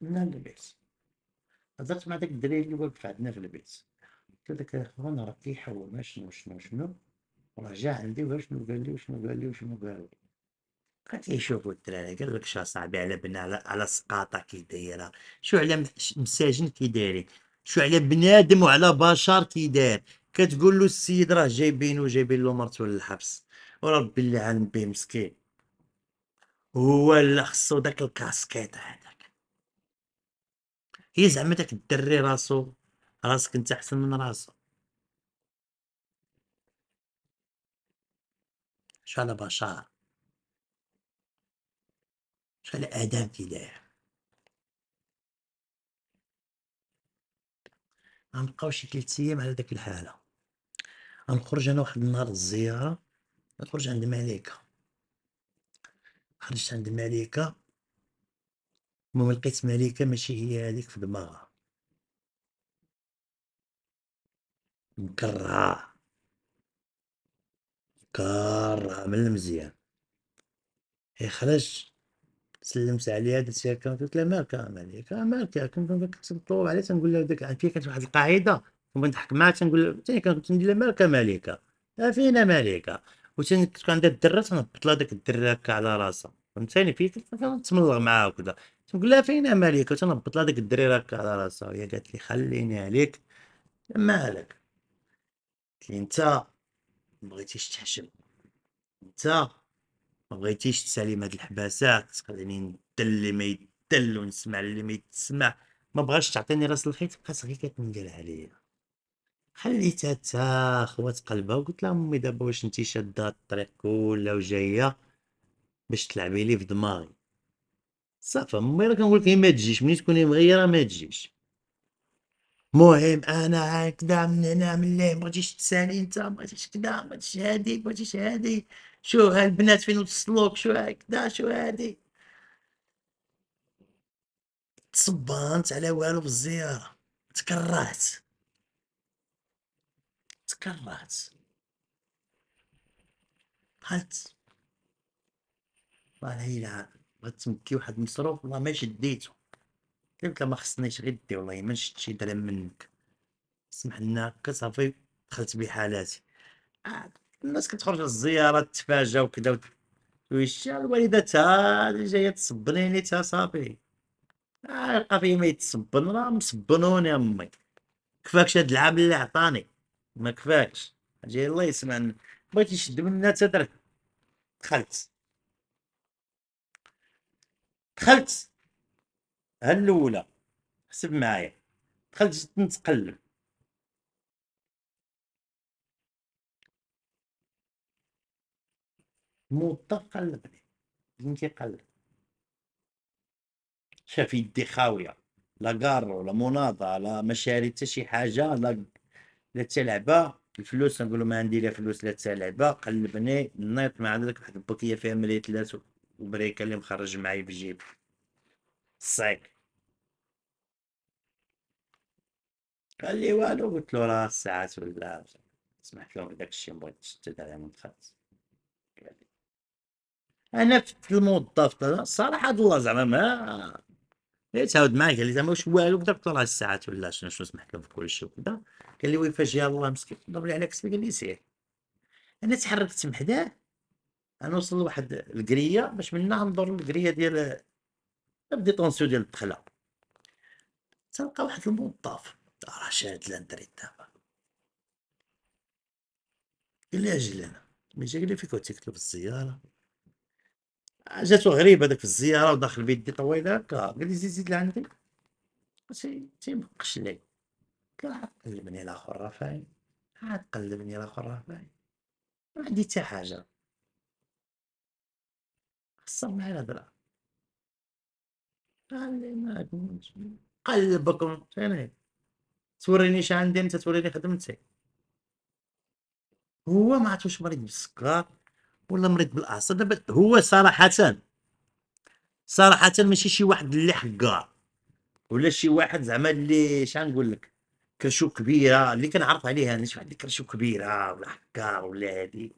من البيت هضرت مع داك الدري اللي واقف عندنا في البيت قلت لك الاخوان راه كيحاول ما شنو شنو شنو راه جا عندي وها شنو قال لي وشنو قال لي وشنو قال لي بقى تيشوفوا الدراري قال لك شو صاحبي على بنا على, على سقاطه كي دايره شو على مساجن كي دايرين شو على بنادم وعلى بشر كي داير كتقول له السيد راه جايبينو جايبين له مرتو للحبس وربي اللي عالم به مسكين هو لا خصو داك الكاسكيط هذاك هي زعما داك الدري راسو راسك انت احسن من راسو شحال بشر شحال ادم في داير غنبقاو شي ثلاث ايام على داك الحاله غنخرج انا واحد النهار الزياره غنخرج عند ملكة خرجت عند ملكة المهم لقيت ملكه ماشي هي هذيك في دماغها مكرها مكرها من المزيان هي خرجت سلمت عليها درت فيها قلت لها مالك مليكة مالك كنت كنت مطلوب عليها تنقول لها فيها كانت واحد القاعدة كنبغي معاه تنقول ثاني كنقول ندير مالك ملكه فينا و وثاني كنت عندها الدره تنهبط لها داك الدره هكا على راسها فهمتاني فيك كنتملغ معاها وكذا تنقول لها فينا ملكه تنهبط لها داك الدريره هكا على راسها وهي قالت لي خليني عليك مالك قلت لي انت ما بغيتيش تحشم انت ما بغيتيش تسالي من هاد الحباسات تخليني ندل اللي ما يدل ونسمع اللي ما يتسمع ما بغاش تعطيني راس الخيط بقات غير كتنقل عليا خليتها تا قلبها وقلت لها امي دابا واش نتي شاده الطريق كله وجايه باش تلعبي لي في دماغي صافي امي راه كنقول لك ما تجيش ملي تكوني مغيره ما تجيش مهم انا هكذا من هنا من اللي بغيتيش تسالي انت بغيتيش كذا بغيتيش هادي بغيتيش هادي شو هالبنات فين وصلوك شو هكذا شو هادي تصبانت على والو الزياره تكرهت تكرهت بقات الله يلعن بغيت تمكي واحد المصروف والله ما شديتو قلت لها ما خصنيش غير دي والله ما شدت شي درهم منك سمح لنا هكا صافي دخلت بحالاتي آه، الناس كتخرج للزيارة تتفاجا وكذا ويش الوالدة تا اللي جاية تصبنيني تا صافي آه، يلقى فيه ما يتصبن راه مصبنوني امي كفاكش هاد العام اللي عطاني ما كفاكش اجي الله يسمعني بغيت من منا تدرك دخلت دخلت ها الاولى حسب معايا دخلت جيت نتقلب موظف قلبني بنتي قلب شاف يدي خاويه لا كارو ولا مناضه لا ما شاري حتى شي حاجه لا لا تلعبها الفلوس نقولوا ما عندي لا فلوس لا تلعبها قلبني نيط مع داك واحد البوكيه فيها لاس وبريكه اللي مخرج معايا في جيبي الصيك قال لي والو قلت له راه الساعات ولا سمحت لهم داك الشيء بغيت تشتت على منخات انا فت الموظف صراحه الله زعما ما تعاود معايا قال لي زعما واش والو بدا طلع راه الساعات ولا شنو شنو سمح لهم في شيء وكذا قال لي وي جا الله مسكين ضرب لي على كتفي قال لي سير انا تحركت من حداه انا وصل لواحد الكريه باش منها ندور للكريه ديال بدي طونسيو ديال الدخله تلقى واحد الموظف راه شاد لاندري دابا قال لي اجي لهنا ملي جا قال لي فيك في الزياره جاتو غريبه داك في الزياره وداخل البيت دي طويله هكا قال لي زيد زيد لعندي قلت له تيبقش لي قال عاد قلبني الاخر راه عاد قلبني الاخر راه فاهم ما عندي حتى حاجه خصهم معايا الهضره قال لي ما كنتش قلبكم فين توريني شحال عندي انت توريني خدمتي هو ما عرفتوش مريض بالسكر ولا مريض بالاعصاب دابا هو صراحه صراحه ماشي شي واحد اللي حقار ولا شي واحد زعما اللي شنقول لك كرشو كبيره اللي كنعرف عليها انا شي واحد اللي كرشو كبيره ولا حكار ولا هادي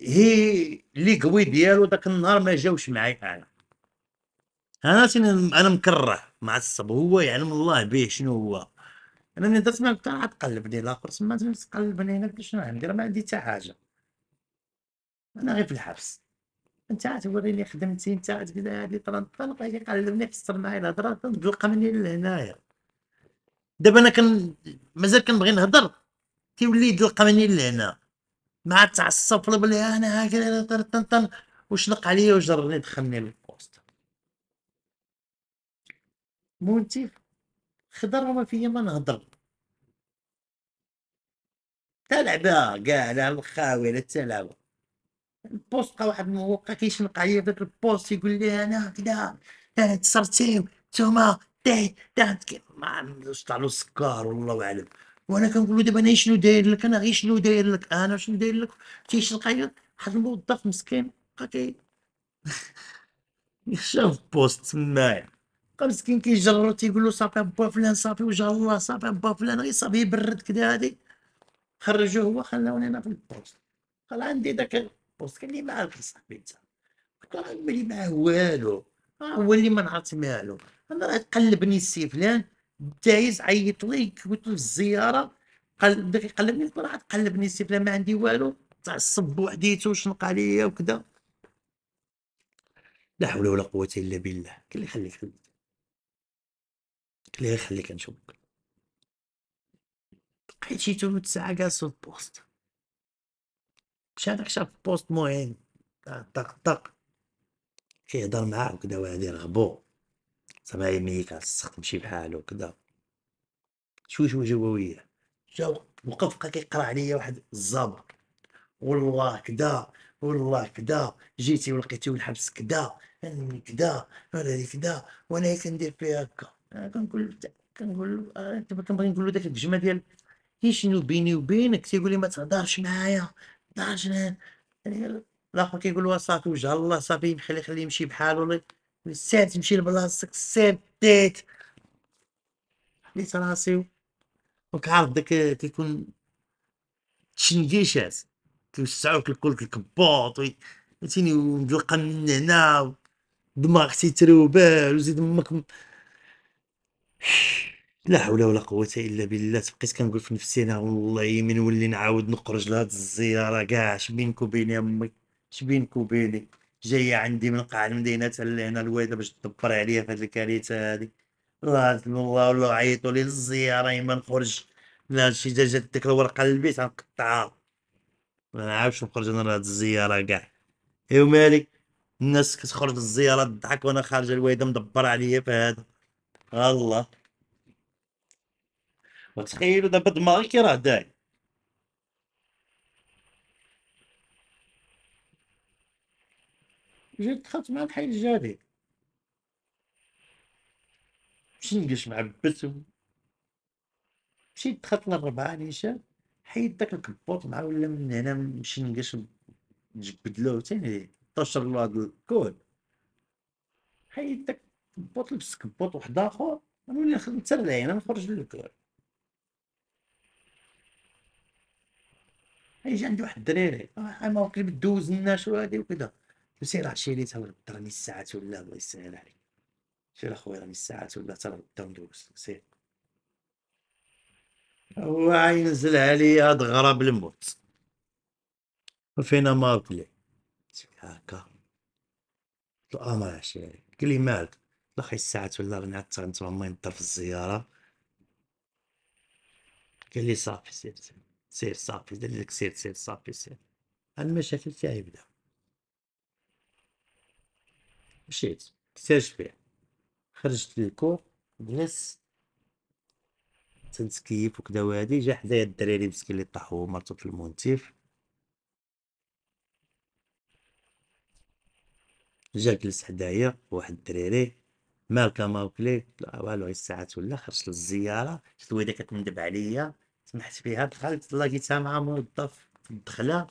هي اللي قوي ديالو داك النهار ما جاوش معايا انا انا انا مكره معصب هو يعلم الله به شنو هو انا ملي درت معاه قلبني لاخر سمعت قلبني هنا شنو عندي راه ما عندي حتى حاجه انا غير في الحبس انت توريني خدمتي انت كذا هاد اللي طران طران غادي قال لي خسر معايا الهضره تنطلق مني لهنايا دابا انا كن مازال كنبغي نهضر تيولي يدلق مني لهنا مع تعصب طلب لي انا هكذا طن وشنق عليا وجرني دخلني للبوست مونتي خضر وما فيا ما نهضر تلعبها كاع على الخاوي لا تلعبها البوست بقى واحد الموقع كيشنق عليا في البوست يقول لي انا كذا تصرتي نتوما كي ما عندوش طالو السكر والله اعلم وانا كنقول له دابا انا شنو داير لك انا غير شنو داير لك انا شنو داير لك تيشنق عليا واحد الموظف مسكين بقى كي [LAUGHS] شاف بوست تمايا بقى مسكين كيجرو تيقول له صافي با فلان صافي وجه الله صافي با فلان غير صافي يبرد كدا هادي خرجوه هو خلاوني انا في البوست قال عندي داك بوست قال لي مع صاحبي انت قلت له مالي معاه والو آه. هو اللي ما نعرف مالو انا راه قلبني السي فلان دايز عيط لي قلت له الزياره قال داك كيقلبني قلت راه قلبني السي فلان ما عندي والو تعصب بوحديته وشنق عليا وكذا لا حول ولا قوه الا بالله قال لي خليك خليك قال لي خليك نشوفك بقيت شي تلت ساعه جالس في البوست مشى هذاك شاف بوست مهم آه، طق طق كيهضر معاه وكدا وهادي رغبو بو زعما يميك السخط مشي بحالو وكدا شوي شوي جوا وياه جا وقف بقى كيقرا عليا واحد الزبر والله كدا والله كدا جيتي ولقيتي والحبس كدا انا كدا انا كدا وانا كندير فيها هكا آه، كنقول كنقول آه، كنبغي نقول له داك الجمله ديال هي شنو بيني وبينك تيقول لي ما تهضرش معايا عرفت شنو يعني الاخر كيقول له صافي وجه الله صافي نخلي خليه يمشي بحاله ولا الساد تمشي لبلاصتك الساد ديت خليت راسي وك عارف داك كيكون تشنقيشات كيوسعوك الكل الكبوط فهمتيني ونلقى من هنا دماغك تيتروبال وزيد امك لا حول ولا قوة إلا بالله تبقيت كنقول في نفسي أنا والله من نولي نعاود نخرج لهاد الزيارة كاع اش بينك وبيني أمي اش بينك وبيني جاية عندي من قاع المدينة حتى لهنا الوالدة باش تدبر عليا في هاد الكارثة هادي الله الله والله عيطوا لي للزيارة إما نخرج لا شي جات ديك الورقة للبيت غنقطعها ما نعاودش نخرج أنا لهاد الزيارة كاع إي ومالك الناس كتخرج للزيارة تضحك وأنا خارجة الوالدة مدبرة عليا في هذا الله وتخيلوا دابا دماغك راه داعي جيت دخلت مع الحي الجديد مشيت نجلس مع بتو مشيت دخلت للربعة نيشان حيد داك الكبوط مع ولا من هنا نمشي نجلس نجبد له تاني طشر له هاد الكود حيد داك الكبوط لبس كبوط واحد اخر نولي نترى العين نخرج للكور يجي عندي واحد الدراري آه، ما لنا شو هادي وكذا قلت راه شريتها من راني الساعات ولا الله يسهل عليك شير اخويا راني الساعات ولا ترى غدا ندوز سير هو ينزل عليا هاد غراب الموت وفينا مارك لي هاكا قلتلو له اه ما قال لي مالك لاخي الساعات ولا راني عاد تغنت ما ينضر في الزياره قال لي صافي سير سير سير صافي دير لك سير سير صافي سير المشاكل تاعي يبدا مشيت كتاش فيه خرجت للكور جلس تنتكيف وكدا وهادي جا حدايا الدراري مسكين اللي طاحو مرتو في المونتيف جا جلس حدايا واحد الدراري مالك ماوكلي لا والو غير الساعات ولا خرجت للزياره شفت وداك كتندب عليا سمحت بها دخلت تلاقيتها مع موظف في الدخله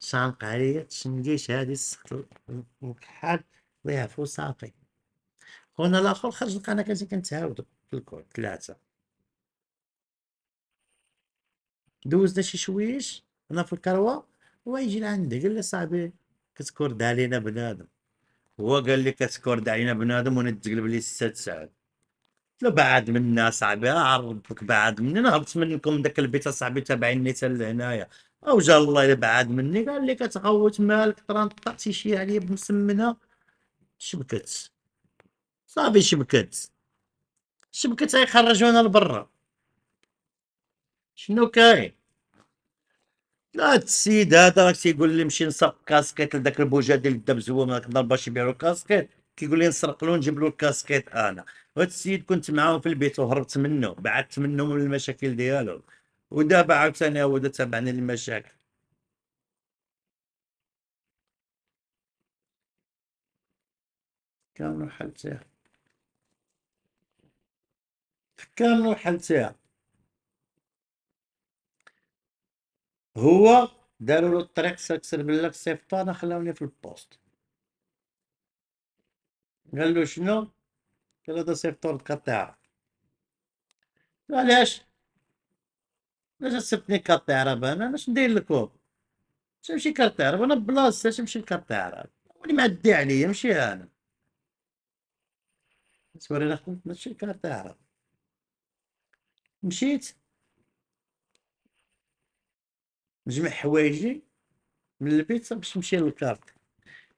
شانق عليا تشنقيش هادي السخط الكحال الله يعفو ساقي خونا الاخر خرج لقانا كنتي كنتهاود في الكور ثلاثه دوزنا شي شويش انا في الكروه هو يجي لعندي قال لي صاحبي كتكرد علينا بنادم هو قال لي كتكرد علينا بنادم وانا تقلب لي ست ساعات قلت بعد منا صاحبي عرضك بعد مني انا هبط منكم داك البيت صاحبي تابعني حتى لهنايا او جا الله الا بعد مني قال لي كتغوت مالك ترى نطقتي شي عليا بمسمنه شبكت صافي شبكت شبكت خرجونا لبرا شنو كاين لا السيد هذا راك تيقول لي مشي نصب كاسكيت لذاك البوجه ديال الدب هو ما نقدر باش يبيعو كاسكيت كيقول لي نسرق له نجيب له الكاسكيت انا هاد السيد كنت معاه في البيت وهربت منه بعدت منه من المشاكل ديالو ودابا عاوتاني هو تابعني للمشاكل كامل حلتها كامل حلتها هو داروا له الطريق ساكسر بالله انا خلاوني في البوست قال له شنو قال هذا سيفطور القطاع علاش علاش سبتني كارت عرب انا علاش ندير لكم اش نمشي كارت عرب انا بلاصتي اش نمشي لكارطي عرب ولي معدي عليا ماشي انا سوري انا خدمت ماشي كارطي عرب مشيت نجمع حوايجي من البيت باش نمشي للكارت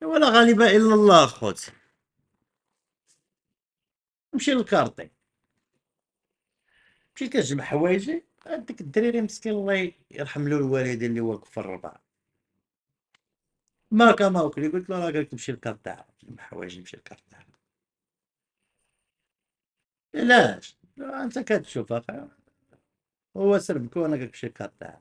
ولا غالبا الا الله خوت نمشي للكارطي مشيت كنجمع حوايجي هذاك الدريري مسكين الله يرحم له الوالدين اللي واقف في الرباط ما كان قلت قلت له راه قالك نمشي للكارطي نجمع حوايجي نمشي للكارطي علاش انت كتشوف اخي هو سربك وانا قالك مشي للكارطي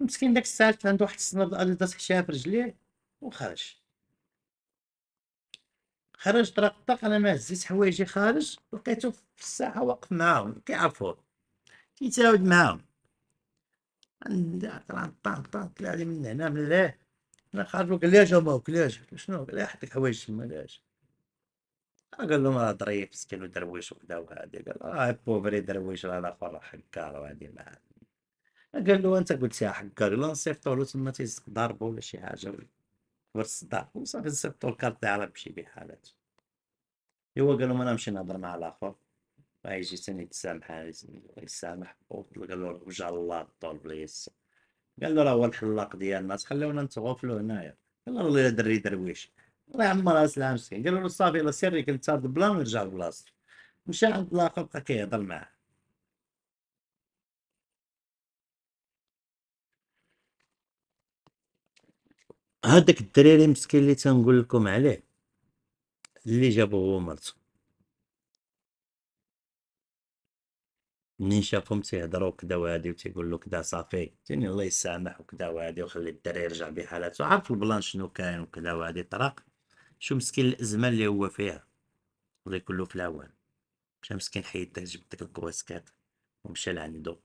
مسكين داك الساعه عنده واحد السنه داس حشاها في رجليه وخرج خرجت طرق طرق انا ما هزيت حوايجي خارج لقيتو في الساحه واقف معاهم كيعرفوه كيتعاود معاهم طلع طلع طلع طلع لي من هنا من له انا خرجوا قال لي اجا ما قلت لي شنو قال لي حطيت حوايج تما لا قال لهم راه ظريف مسكين ودرويش وكذا وهادي قال راه بوفري درويش راه الاخر راه حكار وهادي ما قال له انت قلت يا حكار لا نصيفطو له تما تيزك ضربو ولا شي حاجه ورصدها وصافي نصيفطو الكارت على بشي بحالات هو قالو انا نمشي نهضر مع الاخر يجي تاني يتسامح يسامح قالو رجع الله الطول بليس قال له راه هو الحلاق ديالنا تخليونا نتغفلو هنايا قال له والله دري درويش الله يعمر راس العام مسكين قال له صافي لا سيري كنت ما نرجع لبلاصتو مشى عند الاخر بقى كيهضر معاه هذاك الدراري مسكين اللي تنقول لكم عليه اللي جابو هو مرتو منين شافهم تيهضروا كدا وهادي و له كدا صافي تاني الله يسامح وكدا وهادي وخلي الدراري يرجع بحالته عارف البلان شنو كاين وكدا وهادي طرق شو مسكين الازمه اللي هو فيها الله يكون له في العوان مشى مسكين حيد داك جبد داك الكواسكات ومشى لعندو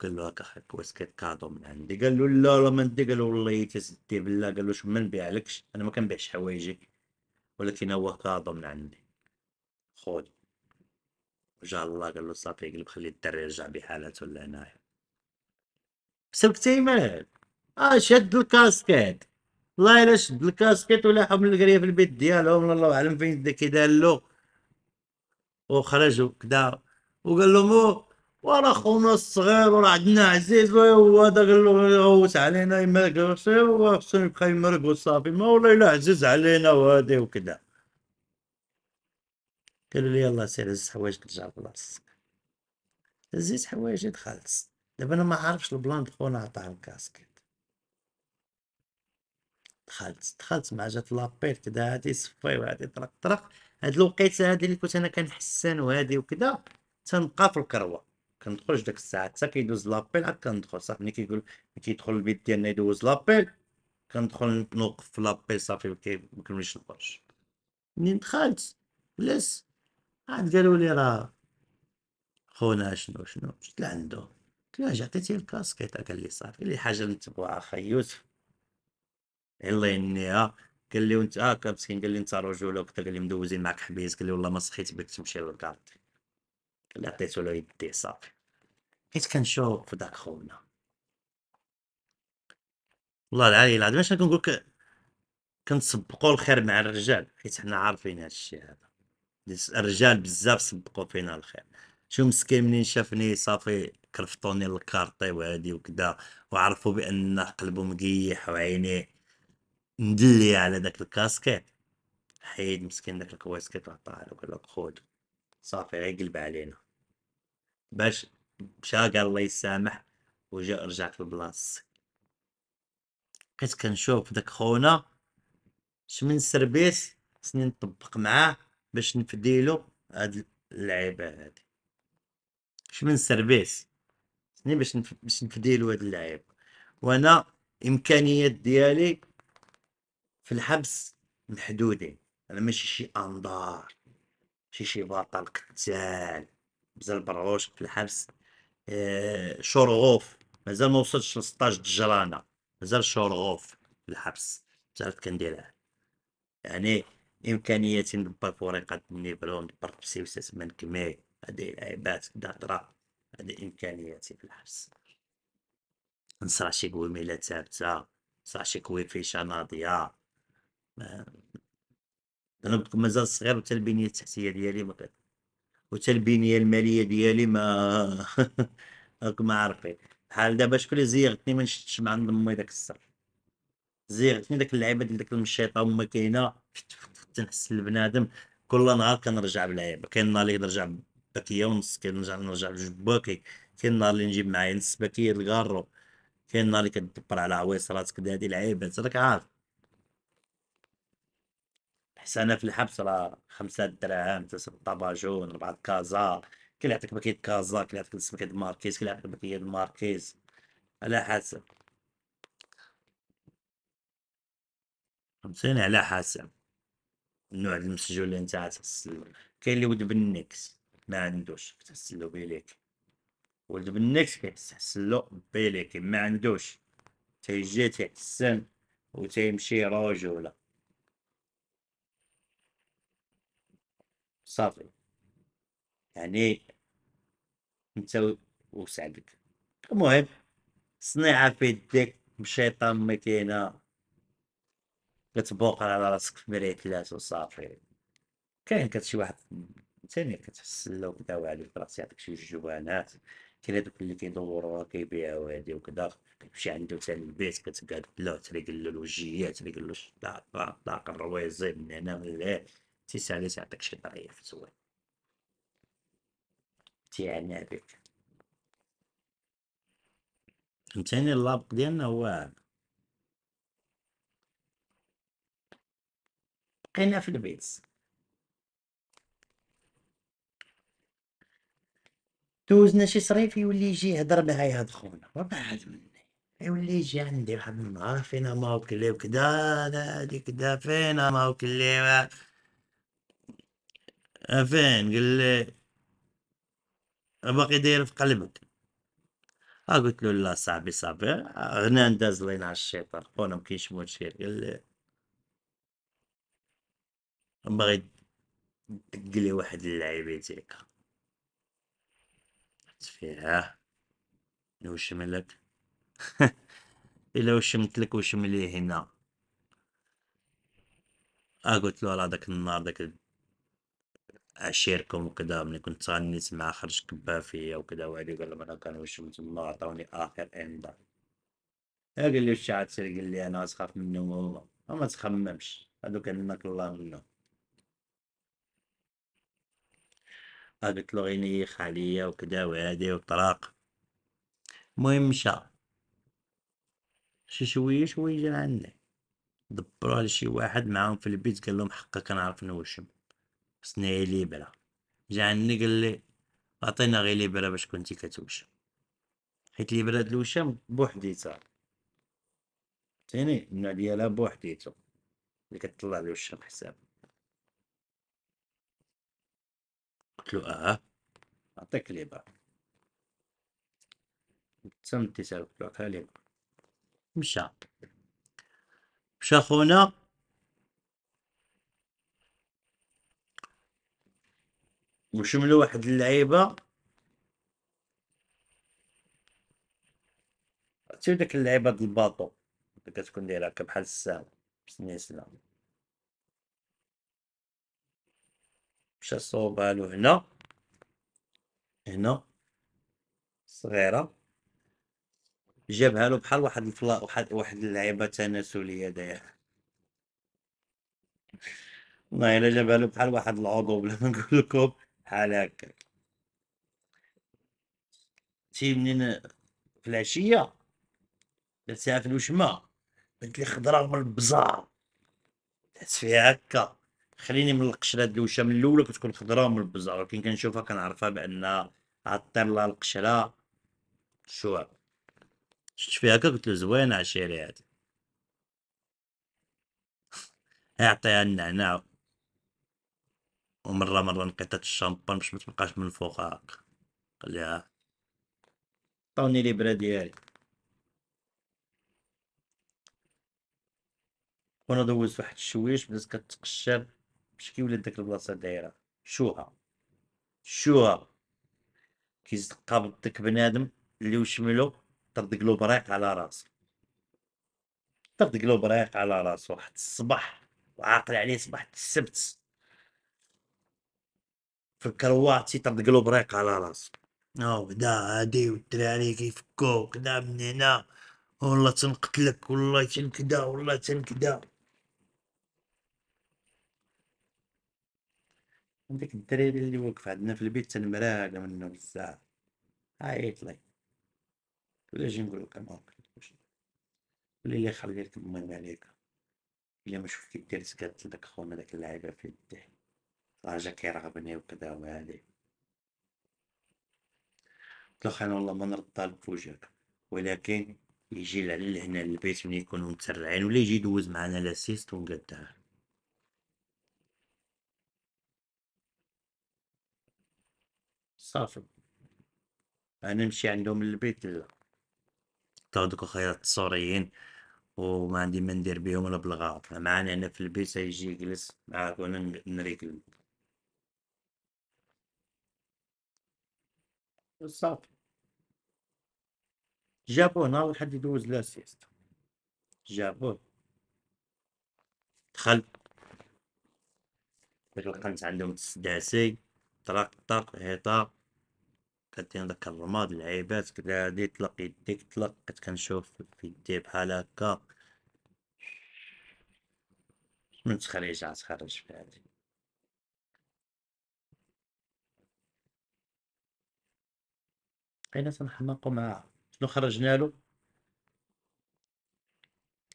قال له هاك اخيك واش كادو من عندي قال له لا لا ما ندي قال له والله سيدي بالله قال له شو ما نبيعلكش انا ما كنبيعش حوايجي ولكن هو كادو من عندي خود جا الله قال له صافي قلب خلي الدري يرجع بحالته لهنايا سبكتي مال اه شد الكاسكيت والله الا شد الكاسكيت ولا حمل القريه في البيت ديالهم الله اعلم فين كي دار له وخرج وكدا وقال له مو ورا خونا الصغير ورا عندنا عزيز وهذاك غوت علينا يما كرسي وخصو يبقى يمرق وصافي ما والله الا عزيز علينا وهادي وكذا قال لي يلاه سير هز حوايجك رجع لبلاصتك هزيت حوايجي دخلت دابا انا ما عارفش البلان خونا عطاه الكاسكيت دخلت دخلت مع جات لابيل كدا هادي صفي وهادي طرق طرق هاد الوقيته هادي اللي كنت انا كنحسن وهادي وكدا تنبقى في الكروه كندخلش ديك الساعه حتى كيدوز لابيل عاد كندخل صافي ملي كيقول كيدخل البيت ديالنا يدوز لابيل كندخل نوقف في لابيل صافي ما كنمشيش نخرج منين دخلت جلس عاد قالوا لي راه خونا شنو شنو جيت لعندو قلت له عطيتي الكاسكيت قال لي صافي لي حاجه نتبعها خي يوسف الله ينيها قال لي وانت هاكا مسكين قال لي انت رجوله وكذا قال لي مدوزين معك حبيس قال لي والله ما صحيت بك تمشي للكارتي قال لي عطيتو له يدي صافي حيت كنشوف في داك خونا والله العلي العظيم اش كنقول لك كنسبقوا الخير مع الرجال حيت حنا عارفين هذا الشيء هذا الرجال بزاف سبقوا فينا الخير شو مسكين منين شافني صافي كرفطوني الكارطي وهادي وكدا وعرفوا بان قلبه مقيح وعيني مدلي على داك الكاسكيت حيد مسكين داك الكواسكيت وعطاه على خوت صافي غير قلب علينا باش شاق الله يسامح وجا رجعت لبلاصتي بقيت كنشوف داك خونا شمن سربيس خصني نطبق معاه باش نفديلو هاد اللعيبة هادي شمن سربيس خصني باش باش نفديلو هاد اللعيبة وانا امكانيات ديالي في الحبس محدودين انا ماشي شي انظار شي شي بطل قتال بزاف برغوش في الحبس آه، شرغوف مازال ما وصلش ل 16 دجال مازال شرغوف في الحبس مازال كنديرها يعني امكانياتي ندبر فريقات النيفرو ندبر بسيوسات ما نكمي هادي لعيبات كدا هضره هادي امكانياتي في الحبس نصرع شي قويميلة ثابتة نصرع شي كويفيشة ناضية نبقى مازال صغير وتا البنية التحتية ديالي مكتبقاش وحتى البنيه الماليه ديالي ما [LAUGHS] ما عارفين بحال دابا شكون اللي زيغتني ما نشتش مع امي داك الصر زيغتني داك اللعيبه ديال داك المشيطه وما كاينه تنحس البنادم كل نهار كنرجع بلعيبه كاين نهار اللي نرجع بكيه ونص كاين نرجع نرجع بجوج باكي كاين نهار اللي نجيب معايا نص باكيه الكارو كاين نهار اللي كدبر على عويصراتك هادي لعيبات راك عارف حسنا في الحبس راه خمسة دراهم تسعة طباجون ربعة كازا كل يعطيك بكية كازا كل يعطيك نص باكيت ماركيز كل يعطيك بكية ماركيز على حسب فهمتيني على حسب النوع د المسجون اللي نتا تغسلو كاين اللي ولد بالنكس ما عندوش تغسلو بيليك ولد بالنكس كيتحسلو بيليك ما عندوش تيجي تيحسن وتيمشي رجوله صافي يعني انت وسعدك المهم صنيعة في يديك مشيطة كاينة كتبوقر على راسك في مرية ثلاثة وصافي كاين كتشي واحد ثاني كتحس لو كداو عليه في راسي يعطيك شي جوانات كاين هادوك اللي كيدوروا كيبيعوا هادي وكدا كتمشي عندو ثاني البيت كتقعد له تريقل له الوجيات تريقل له الشطاط طاق الرويزي من هنا من هنا السادس يعطيك شي طريف في تيعنى بك فهمتيني اللابط ديالنا هو هذا بقينا في البيت دوزنا شي صريف يولي يجي يهضر بها يهد خونا وبعد مني يولي يجي عندي واحد النهار فينا ما وكلي وكدا هادي كدا فينا ما وكلي فين قال لي باقي داير في قلبك ها قلت له لا صاحبي صاحبي غنا نداز لينا على الشيطان خونا مكاينش مشكل قال لي باغي دق لي واحد اللعيبات هكا حط فيها نوشم لك [LAUGHS] الا وشمت لك وشم لي هنا اه قلت له راه داك النهار داك اشيركم وكذا ملي كنت تغنيت مع خرج كبافي وكذا وعلي قال لهم انا كنوشم تما عطاوني اخر امضاء قال لي واش عاد قال لي انا تخاف منهم هما ما تخممش كان عندك الله منهم قالت له غيني خالية وكذا وهادي وطراق المهم مشى شي شوية شوية جا عندنا على لشي واحد معاهم في البيت قال لهم حقا كنعرف نوشم غي ليبرا جا عندي قال لي عطينا غير ليبرا باش كنتي كتوشم حيت ليبرا د الوشام بوحديتها فهمتيني النوع ديالها بوحديتو اللي كتطلع لي الوشام حساب قلت له اه عطيك ليبرا تم تسال قلت له ليبرا مشى مشى خونا وشملوا واحد اللعيبه عرفتي داك اللعيبه ديال الباطو اللي كتكون دايره هكا بحال الساعه بالنسله مشى صوبها له هنا هنا صغيره جابها له بحال واحد الفلا واحد واحد اللعيبه تناسليه دايره والله الا جابها له بحال واحد العضو بلا ما نقول لكم هلاك تي منين في العشيه درت فيها في الوشمه بنت لي من البزار درت فيها هكا خليني من القشره د الوشه من الاولى كتكون خضرا من البزار ولكن كنشوفها كنعرفها بانها عطر لها القشره شو شفت فيها هكا قلت له زوينه عشيري هادي يعطيها [LAUGHS] النعناع ومره مره نقيتات الشامبان باش ما تبقاش من الفوق هاك خليها طوني عطوني ليبرا ديالي وانا دوزت واحد الشويش بدات كتقشر باش كي ولات داك البلاصه دايره شوها شوها كيزيد قابض داك بنادم اللي وشملو طرد قلوب رايق على راسو طرد قلوب رايق على راسو واحد الصباح وعاقل عليه صباح السبت في الكروات سي له بريق على راسك او كدا هادي والدراري كيفكو كدا من هنا والله تنقتلك والله تنكدا والله تنكدا عندك الدراري اللي واقف عندنا في البيت تنمراقه منه بزاف عيط لي إيه ولا اجي نقول لك ما قلتلكش قولي لي خلي لك المهم عليك الا ما شفت كي دير سكات داك خونا داك اللعيبه في يديه رجا آه، كيرغبني وكذا وهادي قلت له انا والله ما نرضى لك وجهك ولكن يجي هنا للبيت ملي يكونوا متسرعين ولا يجي يدوز معنا لاسيست ونقدها صافي انا نمشي عندهم للبيت لا تاو طيب دوك الخيرات السوريين وما عندي ما ندير بهم ولا بالغاط معانا هنا في البيت يجي يجلس معاك وانا نريكل صافي جابوه هنا واحد يدوز لا سيست جابوه دخل ديك القنت عندهم تسداسي طراقطاق هيطا كدير داك الرماد العيبات كدا هادي طلق يديك طلق كنت كنشوف في يدي بحال هكا من تخرج عتخرج في هادي بقينا تنحماقو مع شنو خرجنا له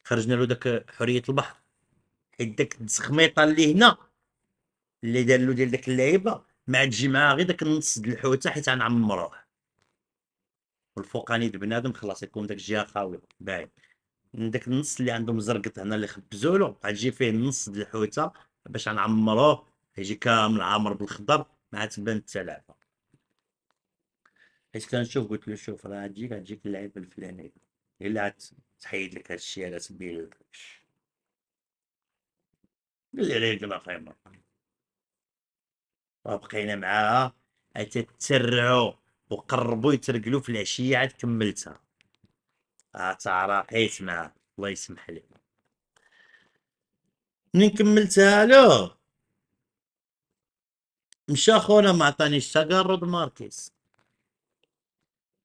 خرجنا له داك حريه البحر حيت داك التسخميطه اللي هنا اللي دار له ديال داك اللعيبه ما عاد تجي معاها غير داك النص د الحوته حيت غنعمروه والفوقاني د بنادم خلاص يكون داك الجهه خاويه باين داك النص اللي عندهم زرقط هنا اللي خبزوا له غتجي فيه النص د الحوته باش غنعمروه يجي كامل عامر بالخضر مع تبان التلعفه حيت كنشوف قلت له شوف راه غتجيك غتجيك اللعيبه الفلانيه الا تحيد لك هادشي على سبيل داكشي قال لي عليك لا فريمون وبقينا معاها حتى تسرعوا وقربوا يترقلوا في العشيه عاد كملتها آه تعرقيت معاه الله يسمح لي منين كملتها له مشى خونا ما عطانيش تاع ماركيز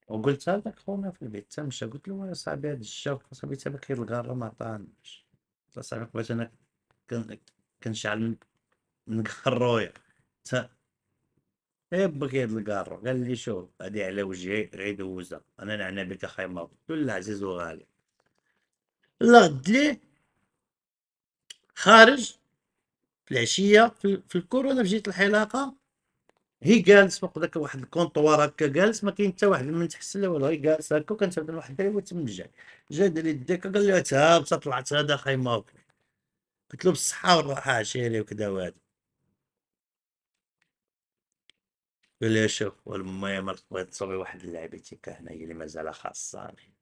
وقلتها لذاك خونا في البيت تا مشى قلت له يا صاحبي هاد الجا صاحبي تما كاين الغاره ما طانش صاحبي بغيت انا كن- كنشعل نكهرويا تا ايه بكي هاد الكارو قال لي شوف هادي على وجهي غير دوزها انا نعنى بك اخاي ماما قلت له لا عزيز وغالي لا دلي ليه خارج في العشيه في, الكورونا في جيت الحلاقه هي جالس فوق داك واحد الكونطوار هكا جالس ما كاين حتى واحد من تحس لا والو هي جالس هكا وكان عندنا واحد الدري هو تم جاي جا دار يديك الدكه قال لي بصح طلعت هذا خيمه قلت له بالصحه والراحه عشيري وكذا وهذا قال لي شوف والمايا ما بغيت تصوبي واحد هنا هي اللي مازال خاصاني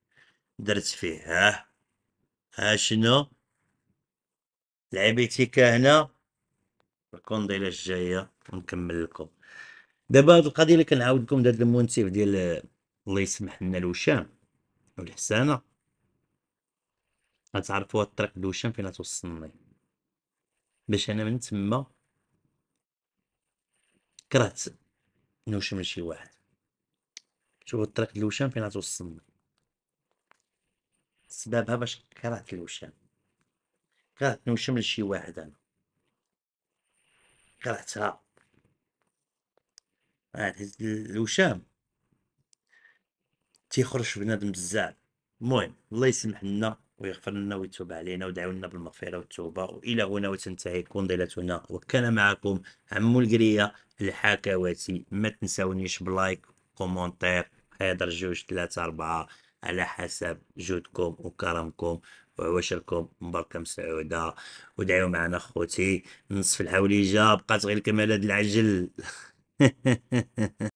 درت فيه ها ها شنو لعبتي هنا الكونديله الجايه ونكمل لكم دابا هاد القضيه اللي كنعاود لكم داد المونتيف ديال الله يسمح لنا الوشام او الحسانه غتعرفوا الطريق الوشام فين غتوصلني باش انا من تما كرهت نوشم لشي واحد شوفوا الطريق الوشام فين غتوصلني سببها باش كرهت الوشام كرهت نوشم لشي واحد انا كرهتها حيت الوشام تيخرج بنادم بزاف المهم الله يسمح لنا ويغفر لنا ويتوب علينا لنا بالمغفره والتوبه والى هنا وتنتهي قنضلتنا وكان معكم عمو القريه الحكواتي ما تنساونيش بلايك كومونتير هيدر جوج ثلاثة أربعة على حسب جودكم وكرمكم وعواشركم مباركة مسعودة ودعوا معنا خوتي نصف الحوليجة بقات غير كمال هاد العجل [LAUGHS] He